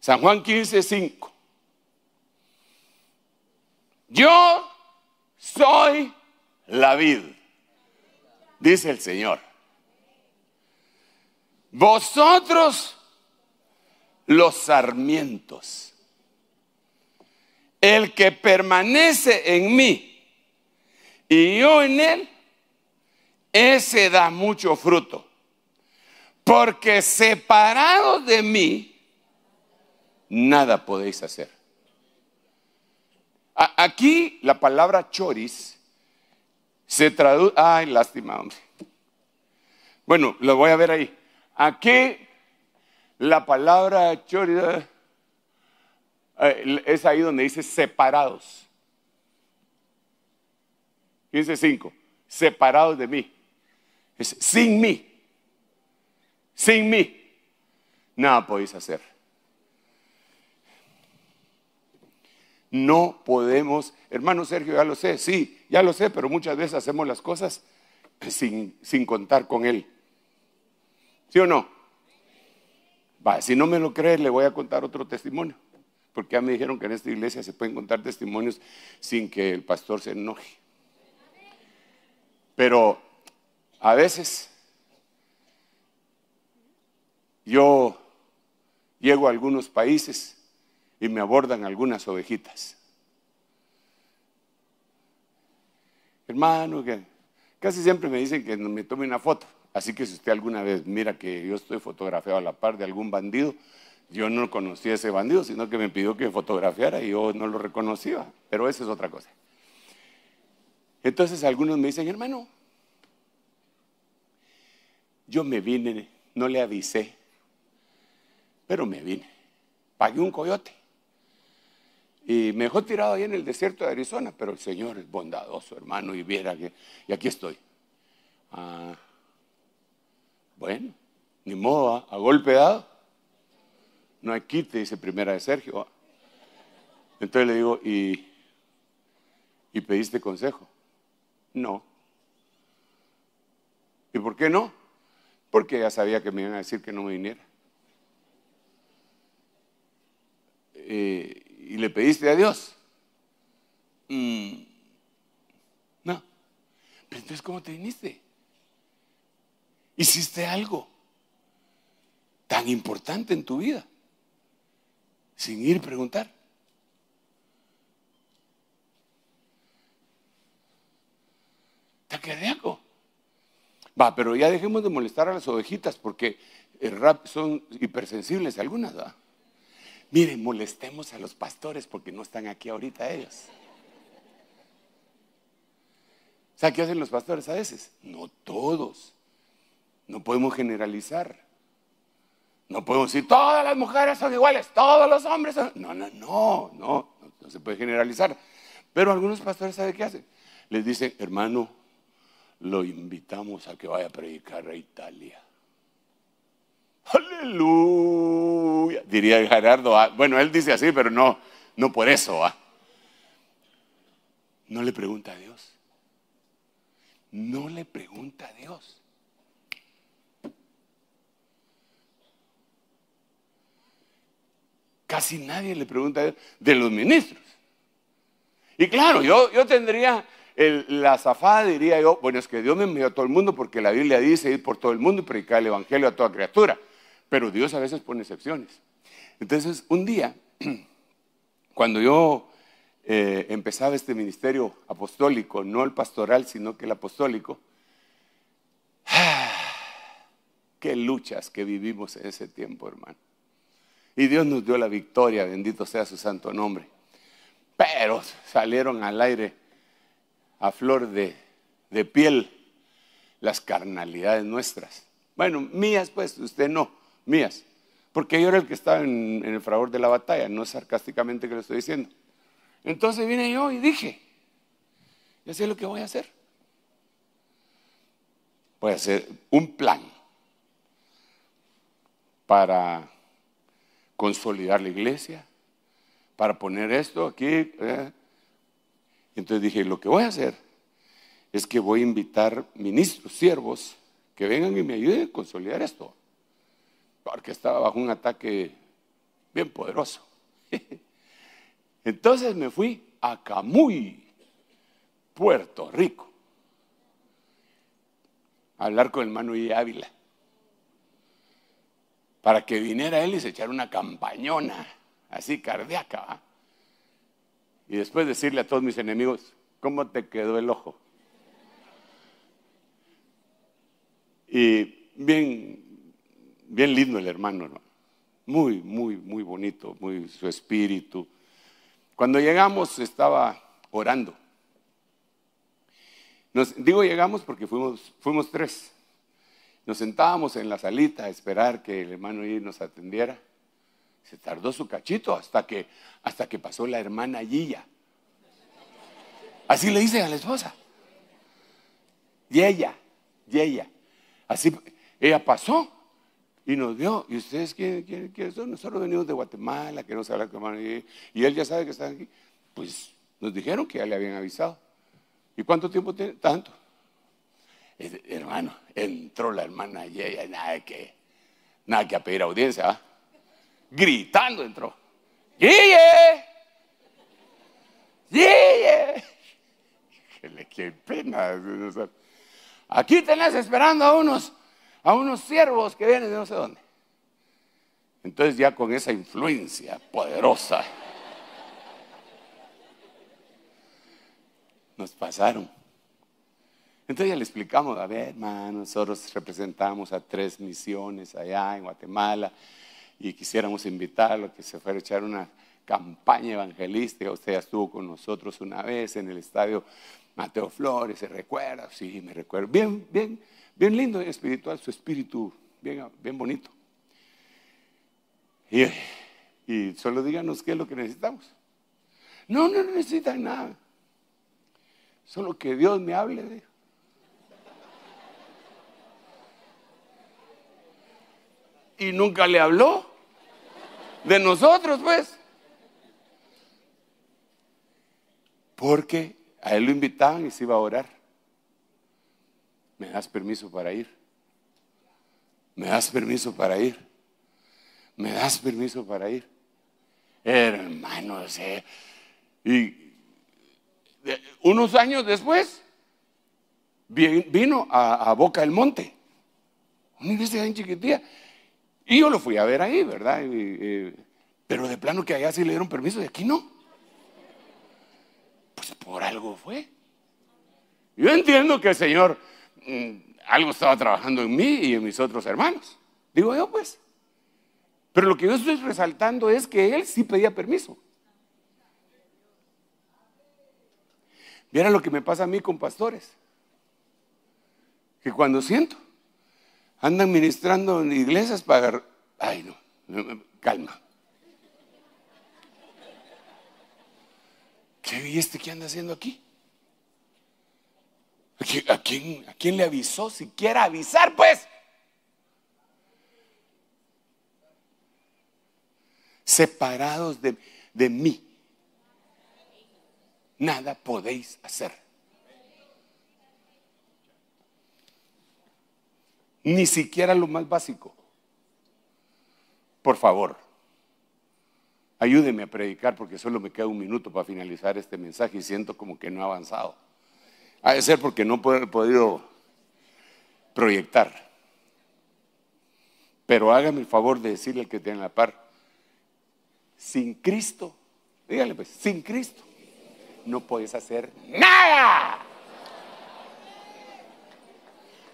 [SPEAKER 1] San Juan 15, 5. Yo soy la vida dice el Señor. Vosotros los sarmientos. El que permanece en mí y yo en él, ese da mucho fruto. Porque separados de mí, nada podéis hacer. Aquí la palabra choris se traduce, ay, lástima, hombre. Bueno, lo voy a ver ahí. Aquí la palabra chorida eh, es ahí donde dice separados. cinco, separados de mí. Es sin mí. Sin mí. Nada podéis hacer. No podemos, hermano Sergio, ya lo sé, sí, ya lo sé, pero muchas veces hacemos las cosas sin, sin contar con Él. ¿Sí o no? Va, si no me lo crees, le voy a contar otro testimonio, porque ya me dijeron que en esta iglesia se pueden contar testimonios sin que el pastor se enoje. Pero a veces yo llego a algunos países y me abordan algunas ovejitas. Hermano, casi siempre me dicen que me tome una foto. Así que si usted alguna vez mira que yo estoy fotografiado a la par de algún bandido, yo no conocí a ese bandido, sino que me pidió que fotografiara y yo no lo reconocía. Pero eso es otra cosa. Entonces algunos me dicen, hermano, yo me vine, no le avisé, pero me vine. Pagué un coyote. Y me dejó tirado ahí en el desierto de Arizona, pero el Señor es bondadoso, hermano, y viera que... Y aquí estoy. Ah, bueno, ni modo, a, ¿ah? a golpe dado. No hay quite, dice primera de Sergio. ¿ah? Entonces le digo, ¿y, ¿y pediste consejo? No. ¿Y por qué no? Porque ya sabía que me iban a decir que no me viniera. Eh, y le pediste a Dios. Mm. No. Pero entonces, ¿cómo te viniste? Hiciste algo tan importante en tu vida sin ir a preguntar. algo? Va, pero ya dejemos de molestar a las ovejitas porque son hipersensibles algunas, ¿verdad? miren, molestemos a los pastores porque no están aquí ahorita ellos. O ¿qué hacen los pastores a veces? No todos. No podemos generalizar. No podemos decir todas las mujeres son iguales, todos los hombres son. No, no, no, no, no, no se puede generalizar. Pero algunos pastores saben qué hacen. Les dicen, hermano, lo invitamos a que vaya a predicar a Italia. Aleluya, diría Gerardo. Ah, bueno, él dice así, pero no, no por eso. ¿ah? No le pregunta a Dios. No le pregunta a Dios. Casi nadie le pregunta a Dios de los ministros. Y claro, yo, yo tendría la zafada, diría yo, bueno, es que Dios me envió a todo el mundo porque la Biblia dice ir por todo el mundo y predicar el Evangelio a toda criatura. Pero Dios a veces pone excepciones. Entonces, un día, cuando yo eh, empezaba este ministerio apostólico, no el pastoral, sino que el apostólico, qué luchas que vivimos en ese tiempo, hermano. Y Dios nos dio la victoria, bendito sea su santo nombre. Pero salieron al aire a flor de, de piel las carnalidades nuestras. Bueno, mías pues, usted no mías, porque yo era el que estaba en, el fragor de la batalla, no sarcásticamente que lo estoy diciendo. Entonces vine yo y dije, ya sé lo que voy a hacer. Voy a hacer un plan para consolidar la iglesia, para poner esto aquí. Eh". Entonces dije, lo que voy a hacer es que voy a invitar ministros, siervos, que vengan y me ayuden a consolidar esto porque estaba bajo un ataque bien poderoso. Entonces me fui a Camuy, Puerto Rico, a hablar con el y Ávila, para que viniera él y se echara una campañona, así cardíaca. Y después decirle a todos mis enemigos, ¿cómo te quedó el ojo? Y bien Bien lindo el hermano, ¿no? Muy, muy, muy bonito, muy su espíritu. Cuando llegamos estaba orando. Nos, digo llegamos porque fuimos, fuimos tres. Nos sentábamos en la salita a esperar que el hermano nos atendiera. Se tardó su cachito hasta que, hasta que pasó la hermana Yilla. Así le dice a la esposa. Y ella, y ella. Así, ella pasó y nos dio ¿Y ustedes quiénes son? Nosotros venimos de Guatemala, que no se habla con y, y él ya sabe que está aquí. Pues nos dijeron que ya le habían avisado. ¿Y cuánto tiempo tiene? Tanto. hermano, entró la hermana y ella, nada que, nada que a pedir audiencia, gritando entró. ¡Guille! ¡Guille! ¡Qué pena! Aquí tenés esperando a unos a unos siervos que vienen de no sé dónde. Entonces ya con esa influencia poderosa nos pasaron. Entonces ya le explicamos, a ver, hermano, nosotros representamos a tres misiones allá en Guatemala y quisiéramos invitarlo a que se fuera a echar una campaña evangelística. Usted ya estuvo con nosotros una vez en el estadio Mateo Flores, ¿se recuerda? Sí, me recuerdo. Bien, bien bien lindo y espiritual, su espíritu, bien, bien bonito. Y, solo díganos qué es lo que necesitamos. No, no necesitan nada. Solo que Dios me hable de y nunca le habló. De nosotros, pues. Porque a él lo invitaban y se iba a orar. ¿Me das permiso para ir? ¿Me das permiso para ir? ¿Me das permiso para ir? Hermanos, eh, y unos años después vino a, Boca del Monte, una iglesia en chiquitía. Y yo lo fui a ver ahí, ¿verdad? pero de plano que allá sí le dieron permiso De aquí no. Pues por algo fue. Yo entiendo que el Señor Mm, algo estaba trabajando en mí y en mis otros hermanos. Digo yo, pues. Pero lo que yo estoy resaltando es que él sí pedía permiso. Viera lo que me pasa a mí con pastores. Que cuando siento, andan ministrando en iglesias para... Ay, no, calma. ¿Qué viste este que anda haciendo aquí? ¿A quién, ¿A le avisó? Si quiere avisar, pues. Separados de, mí, nada podéis hacer. Ni siquiera lo más básico. Por favor, ayúdeme a predicar porque solo me queda un minuto para finalizar este mensaje y siento como que no he avanzado. Ha de ser porque no he podido proyectar. Pero hágame el favor de decirle al que tiene la par, sin Cristo, dígale pues, sin Cristo no puedes hacer
[SPEAKER 3] nada.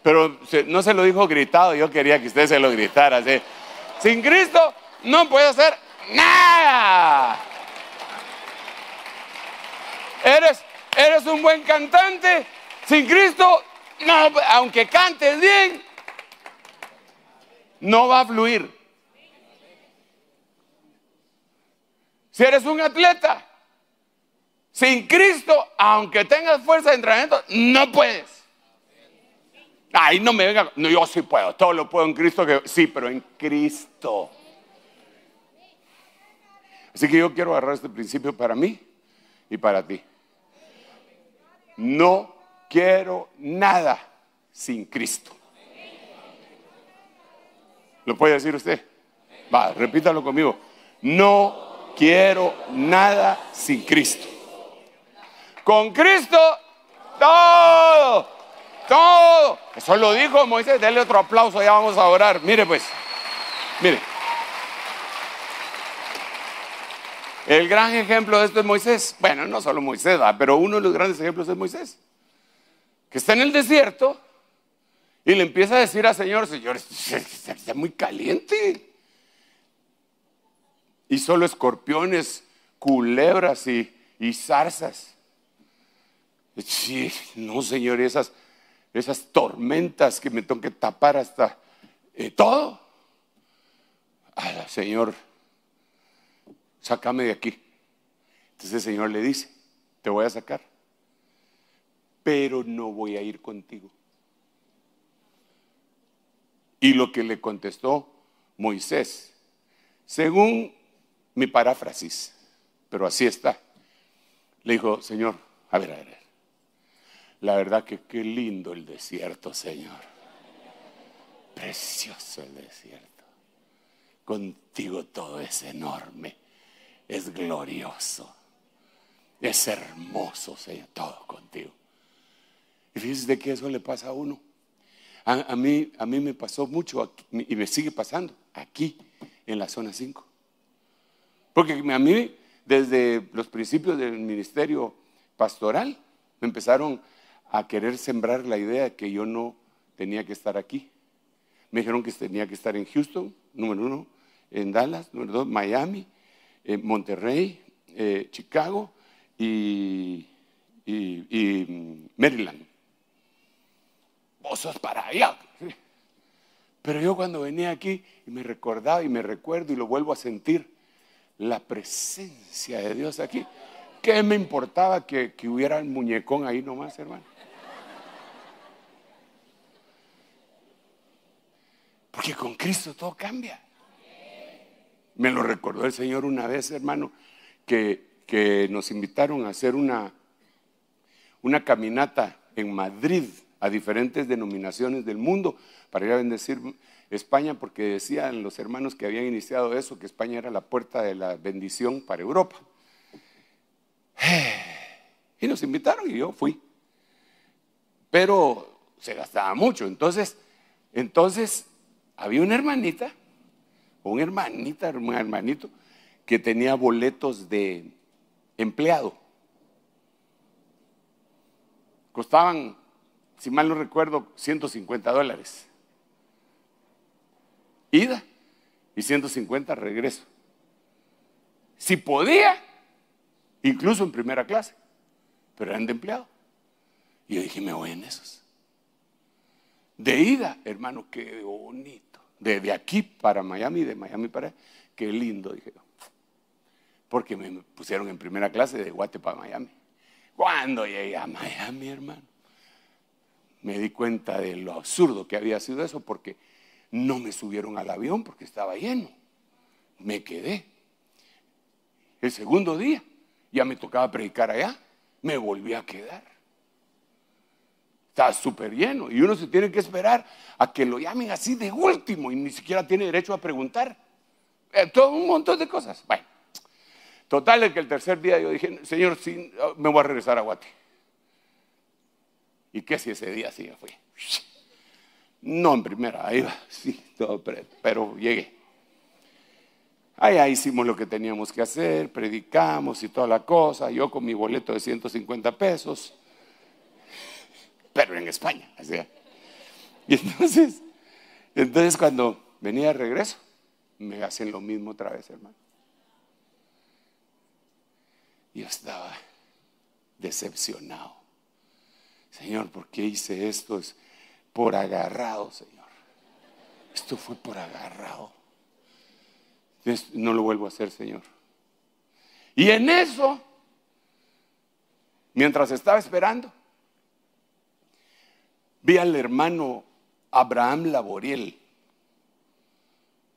[SPEAKER 1] Pero no se lo dijo gritado, yo quería que usted se lo gritara. Sin Cristo no puedes hacer nada. Eres eres un buen cantante, sin Cristo, no, aunque cantes bien, no va a fluir. Si eres un atleta, sin Cristo, aunque tengas fuerza de entrenamiento, no puedes. Ahí no me venga, no, yo sí puedo, todo lo puedo en Cristo, que, sí, pero en Cristo. Así que yo quiero agarrar este principio para mí y para ti. No quiero nada sin Cristo. ¿Lo puede decir usted? Va, repítalo conmigo. No quiero nada sin Cristo. Con Cristo, todo, todo. Eso lo dijo Moisés. Dele otro aplauso, ya vamos a orar. Mire pues, mire. El gran ejemplo de esto es Moisés. Bueno, no solo Moisés, pero uno de los grandes ejemplos es Moisés. Que está en el desierto y le empieza a decir al Señor, Señor, está muy caliente. Y solo escorpiones, culebras y, zarzas. Sí, no, Señor, esas, esas tormentas que me tengo que tapar hasta eh, todo. Ala, señor, sácame de aquí. Entonces el Señor le dice, te voy a sacar, pero no voy a ir contigo. Y lo que le contestó Moisés, según mi paráfrasis, pero así está, le dijo, Señor, a ver, a ver, la verdad que qué lindo el desierto, Señor. Precioso el desierto. Contigo todo es enorme es glorioso. Es hermoso, Señor, todo contigo. Y fíjese que eso le pasa a uno. A, mí, a mí me pasó mucho y me sigue pasando aquí, en la zona 5. Porque a mí, desde los principios del ministerio pastoral, me empezaron a querer sembrar la idea que yo no tenía que estar aquí. Me dijeron que tenía que estar en Houston, número uno, en Dallas, número dos, Miami, eh, Monterrey, eh, Chicago y, mm, Maryland. Vosos para allá. Pero yo cuando venía aquí y me recordaba y me recuerdo y lo vuelvo a sentir, la presencia de Dios aquí. ¿Qué me importaba que, que hubiera el muñecón ahí nomás, hermano? Porque con Cristo todo cambia. Me lo recordó el Señor una vez, hermano, que, nos invitaron a hacer una, una caminata en Madrid a diferentes denominaciones del mundo para ir a bendecir España, porque decían los hermanos que habían iniciado eso, que España era la puerta de la bendición para Europa. Y nos invitaron y yo fui. Pero se gastaba mucho. Entonces, entonces había una hermanita un hermanita, un hermanito, que tenía boletos de empleado. Costaban, si mal no recuerdo, 150 dólares. Ida y 150 regreso. Si podía, incluso en primera clase, pero eran de empleado. Y yo dije, me voy en esos. De ida, hermano, qué bonito desde aquí para Miami, de Miami para Qué lindo, dije yo. Porque me pusieron en primera clase de Guate para Miami. Cuando llegué a Miami, hermano, me di cuenta de lo absurdo que había sido eso porque no me subieron al avión porque estaba lleno. Me quedé. El segundo día ya me tocaba predicar allá, me volví a quedar. Está súper lleno. Y uno se tiene que esperar a que lo llamen así de último y ni siquiera tiene derecho a preguntar. Eh, todo un montón de cosas. Bueno, total, es que el tercer día yo dije, Señor, ah, me voy a regresar a Guate. ¿Y qué si ese día sí me fui? No, en primera, ahí va, sí, todo, pero, pero llegué. Ahí hicimos lo que teníamos que hacer, predicamos y toda la cosa, yo con mi boleto de 150 pesos pero en España. Y entonces, entonces cuando venía de regreso, me hacen lo mismo otra vez, hermano. Yo estaba decepcionado. Señor, ¿por qué hice esto? Es por agarrado, Señor. Esto fue por agarrado. No lo vuelvo a hacer, Señor. Y en eso, mientras estaba esperando, Vi al hermano Abraham Laboriel.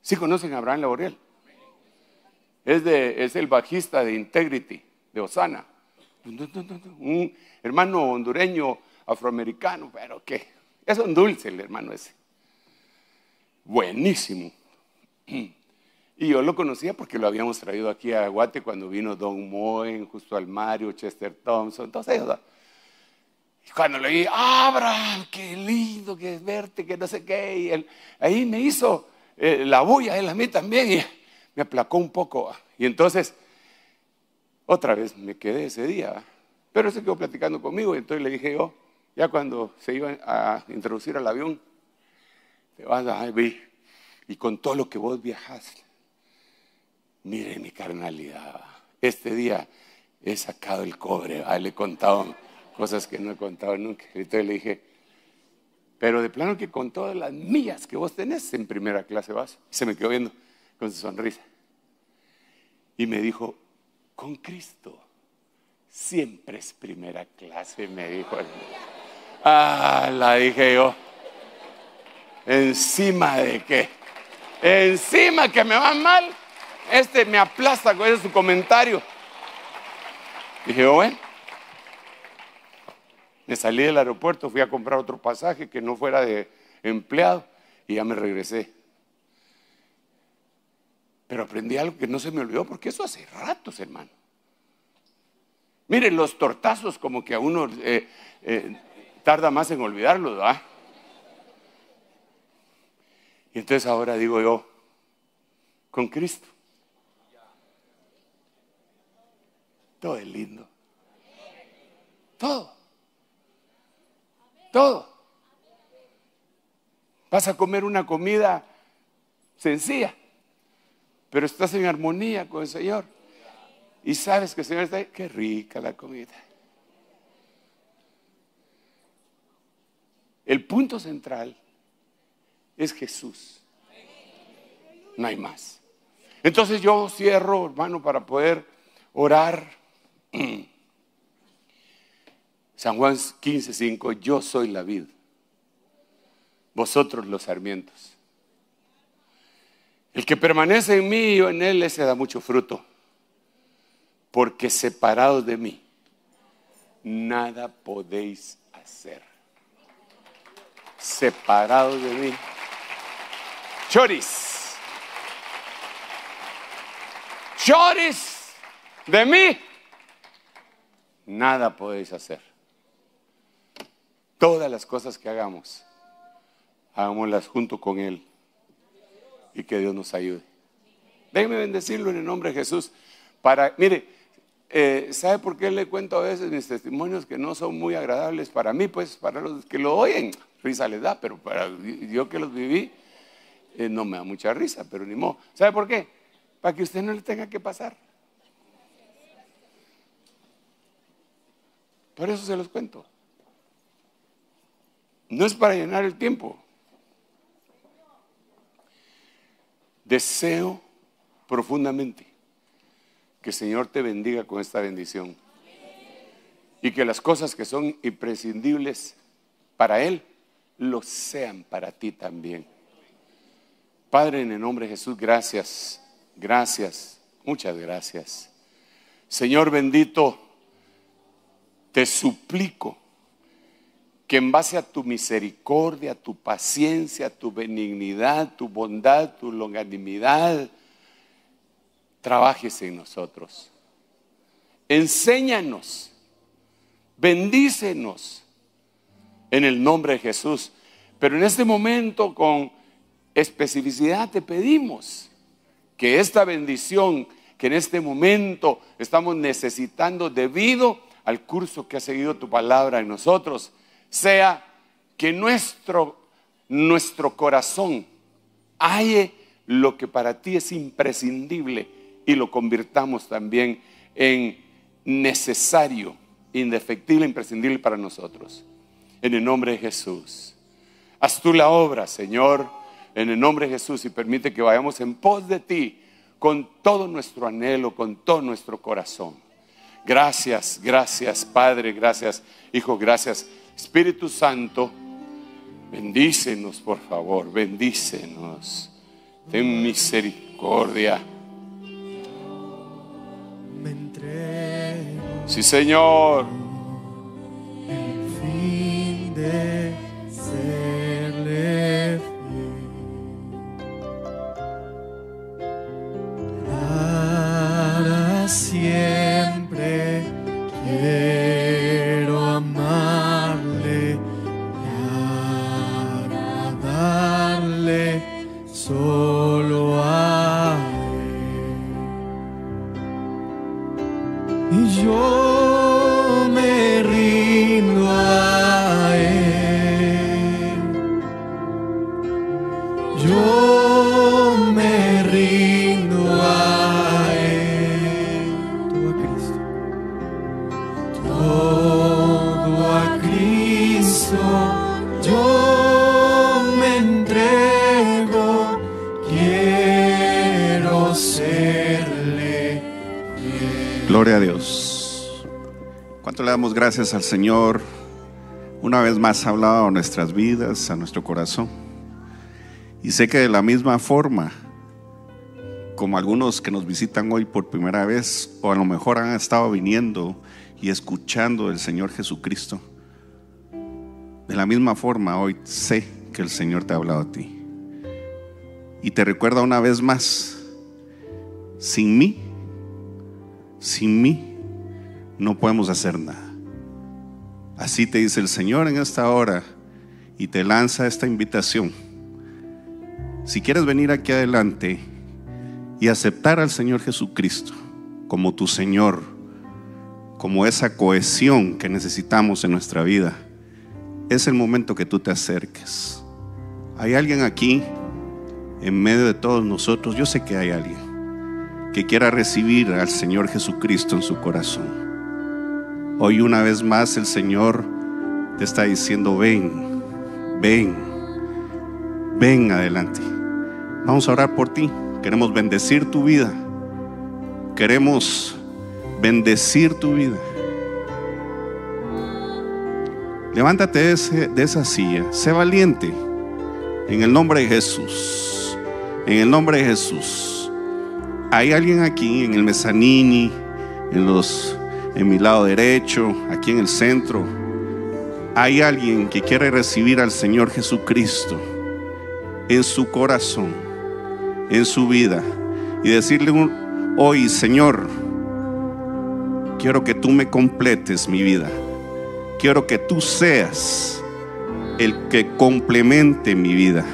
[SPEAKER 1] ¿Sí conocen a Abraham Laboriel? Es, de, es el bajista de Integrity, de Osana. Un hermano hondureño, afroamericano, pero qué. Es un dulce el hermano ese. Buenísimo. Y yo lo conocía porque lo habíamos traído aquí a Guate cuando vino Don Moen, justo al Mario, Chester Thompson, todos ellos cuando le dije, Abraham, qué lindo que es verte, que no sé qué. Y ahí me hizo eh, la bulla, él la mí también, y me aplacó un poco. Y entonces, otra vez me quedé ese día. Pero se quedó platicando conmigo y entonces le dije yo, ya cuando se iba a introducir al avión, te vas a vi y con todo lo que vos viajas, mire mi carnalidad, este día he sacado el cobre, ahí le he contado cosas que no he contado nunca. Y le dije, pero de plano que con todas las mías que vos tenés en primera clase vas. Se me quedó viendo con su sonrisa. Y me dijo, con Cristo siempre es primera clase, me dijo. Ah, la dije yo. Encima de qué? Encima que me va mal. Este me aplasta con ese su comentario. Dije, bueno, me salí del aeropuerto, fui a comprar otro pasaje que no fuera de empleado y ya me regresé. Pero aprendí algo que no se me olvidó, porque eso hace ratos, hermano. Miren, los tortazos como que a uno eh, eh, tarda más en olvidarlo Y entonces ahora digo yo, con Cristo. Todo es lindo. Todo. Todo. Vas a comer una comida sencilla, pero estás en armonía con el Señor. Y sabes que el Señor está ahí. Qué rica la comida. El punto central es Jesús. No hay más. Entonces yo cierro, hermano, para poder orar. San Juan 15, 5, yo soy la vid, vosotros los sarmientos. El que permanece en mí y yo en él, ese da mucho fruto, porque separados de mí, nada podéis hacer. Separados de mí. Choris. Choris de mí. Nada podéis hacer. Todas las cosas que hagamos, hagámoslas junto con Él y que Dios nos ayude. Déjeme bendecirlo en el nombre de Jesús. Para, mire, eh, ¿sabe por qué le cuento a veces mis testimonios que no son muy agradables para mí? Pues para los que lo oyen, risa les da, pero para yo que los viví, eh, no me da mucha risa, pero ni modo. ¿Sabe por qué? Para que usted no le tenga que pasar. Por eso se los cuento. No es para llenar el tiempo. Deseo profundamente que el Señor te bendiga con esta bendición y que las cosas que son imprescindibles para Él lo sean para ti también. Padre, en el nombre de Jesús, gracias, gracias, muchas gracias. Señor bendito, te suplico en base a tu misericordia, tu paciencia, tu benignidad, tu bondad, tu longanimidad, trabajes en nosotros. Enséñanos, bendícenos en el nombre de Jesús. Pero en este momento con especificidad te pedimos que esta bendición que en este momento estamos necesitando debido al curso que ha seguido tu palabra en nosotros, sea que nuestro, nuestro corazón halle lo que para ti es imprescindible y lo convirtamos también en necesario, indefectible, imprescindible para nosotros. En el nombre de Jesús. Haz tú la obra, Señor, en el nombre de Jesús y permite que vayamos en pos de ti con todo nuestro anhelo, con todo nuestro corazón. Gracias, gracias Padre, gracias Hijo, gracias Espíritu Santo, bendícenos, por favor, bendícenos. Ten misericordia. Me entrego. Sí, Señor.
[SPEAKER 3] fin de
[SPEAKER 2] damos gracias al Señor. Una vez más ha hablado a nuestras vidas, a nuestro corazón. Y sé que de la misma forma, como algunos que nos visitan hoy por primera vez, o a lo mejor han estado viniendo y escuchando del Señor Jesucristo, de la misma forma hoy sé que el Señor te ha hablado a ti. Y te recuerda una vez más, sin mí, sin mí, no podemos hacer nada. Así te dice el Señor en esta hora y te lanza esta invitación. Si quieres venir aquí adelante y aceptar al Señor Jesucristo como tu Señor, como esa cohesión que necesitamos en nuestra vida, es el momento que tú te acerques. Hay alguien aquí, en medio de todos nosotros, yo sé que hay alguien que quiera recibir al Señor Jesucristo en su corazón. Hoy una vez más el Señor te está diciendo, ven, ven, ven adelante. Vamos a orar por ti. Queremos bendecir tu vida. Queremos bendecir tu vida. Levántate de, esa silla. Sé valiente. En el nombre de Jesús. En el nombre de Jesús. Hay alguien aquí en el mezanini, en los en mi lado derecho, aquí en el centro, hay alguien que quiere recibir al Señor Jesucristo en su corazón, en su vida, y decirle hoy, Señor, quiero que tú me completes mi vida. Quiero que tú seas el que complemente mi vida.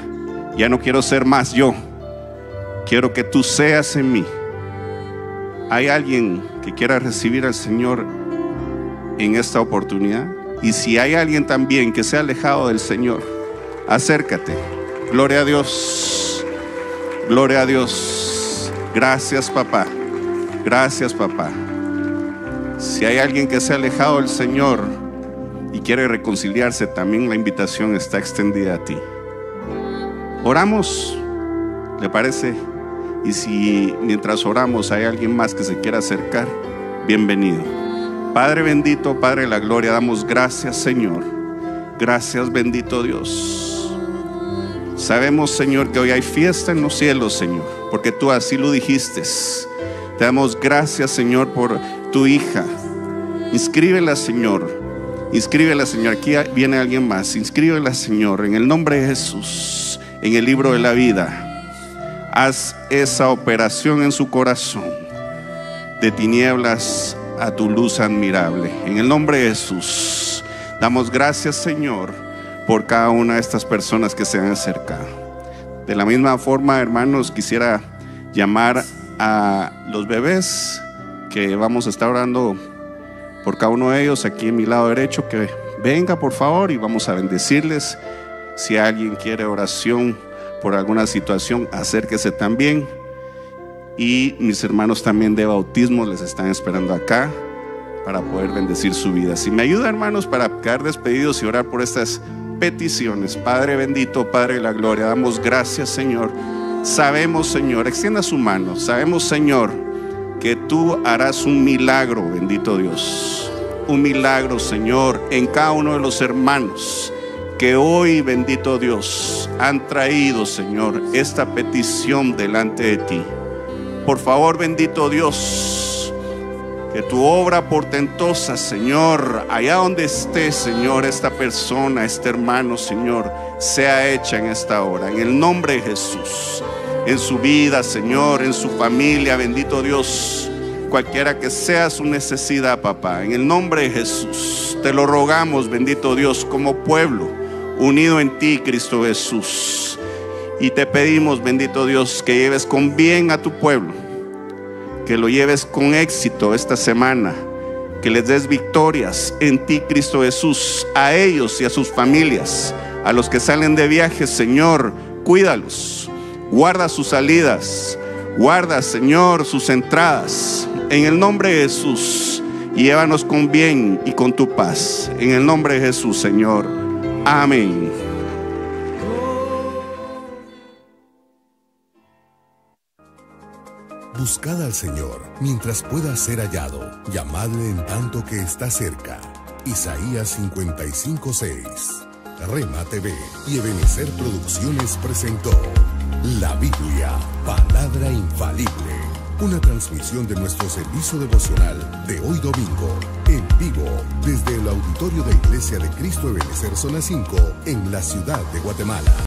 [SPEAKER 2] Ya no quiero ser más yo. Quiero que tú seas en mí. ¿Hay alguien que quiera recibir al Señor en esta oportunidad? Y si hay alguien también que se ha alejado del Señor, acércate. Gloria a Dios. Gloria a Dios. Gracias papá. Gracias papá. Si hay alguien que se ha alejado del Señor y quiere reconciliarse, también la invitación está extendida a ti. Oramos. ¿Le parece? Y si mientras oramos hay alguien más que se quiera acercar, bienvenido. Padre bendito, Padre de la gloria, damos gracias Señor. Gracias bendito Dios. Sabemos Señor que hoy hay fiesta en los cielos Señor, porque tú así lo dijiste. Te damos gracias Señor por tu hija. Inscríbela Señor. Inscríbela, Señor. Aquí viene alguien más. Inscríbela, Señor, en el nombre de Jesús, en el libro de la vida. Haz esa operación en su corazón de tinieblas a tu luz admirable. En el nombre de Jesús, damos gracias Señor por cada una de estas personas que se han acercado. De la misma forma, hermanos, quisiera llamar a los bebés que vamos a estar orando por cada uno de ellos aquí en mi lado derecho, que venga por favor y vamos a bendecirles. Si alguien quiere oración, por alguna situación, acérquese también. Y mis hermanos también de bautismo les están esperando acá para poder bendecir su vida. Si me ayuda, hermanos, para quedar despedidos y orar por estas peticiones. Padre bendito, Padre de la gloria, damos gracias, Señor. Sabemos, Señor, extienda su mano. Sabemos, Señor, que tú harás un milagro, bendito Dios. Un milagro, Señor, en cada uno de los hermanos que hoy, bendito Dios, han traído, Señor, esta petición delante de ti. Por favor, bendito Dios, que tu obra portentosa, Señor, allá donde esté, Señor, esta persona, este hermano, Señor, sea hecha en esta hora. En el nombre de Jesús, en su vida, Señor, en su familia, bendito Dios cualquiera que sea su necesidad, papá. En el nombre de Jesús, te lo rogamos, bendito Dios, como pueblo unido en ti, Cristo Jesús. Y te pedimos, bendito Dios, que lleves con bien a tu pueblo, que lo lleves con éxito esta semana, que les des victorias en ti, Cristo Jesús, a ellos y a sus familias, a los que salen de viaje, Señor, cuídalos, guarda sus salidas, guarda, Señor, sus entradas, en el nombre de Jesús, llévanos con bien y con tu paz, en el nombre de Jesús, Señor. Amén. Buscad al Señor mientras pueda ser
[SPEAKER 1] hallado. Llamadle en tanto que está cerca. Isaías 55.6. Rema TV y Ebenecer Producciones presentó La Biblia, palabra infalible una transmisión de nuestro servicio
[SPEAKER 2] devocional de hoy domingo, en vivo, desde el auditorio de Iglesia de Cristo de Zona 5, en la ciudad de Guatemala.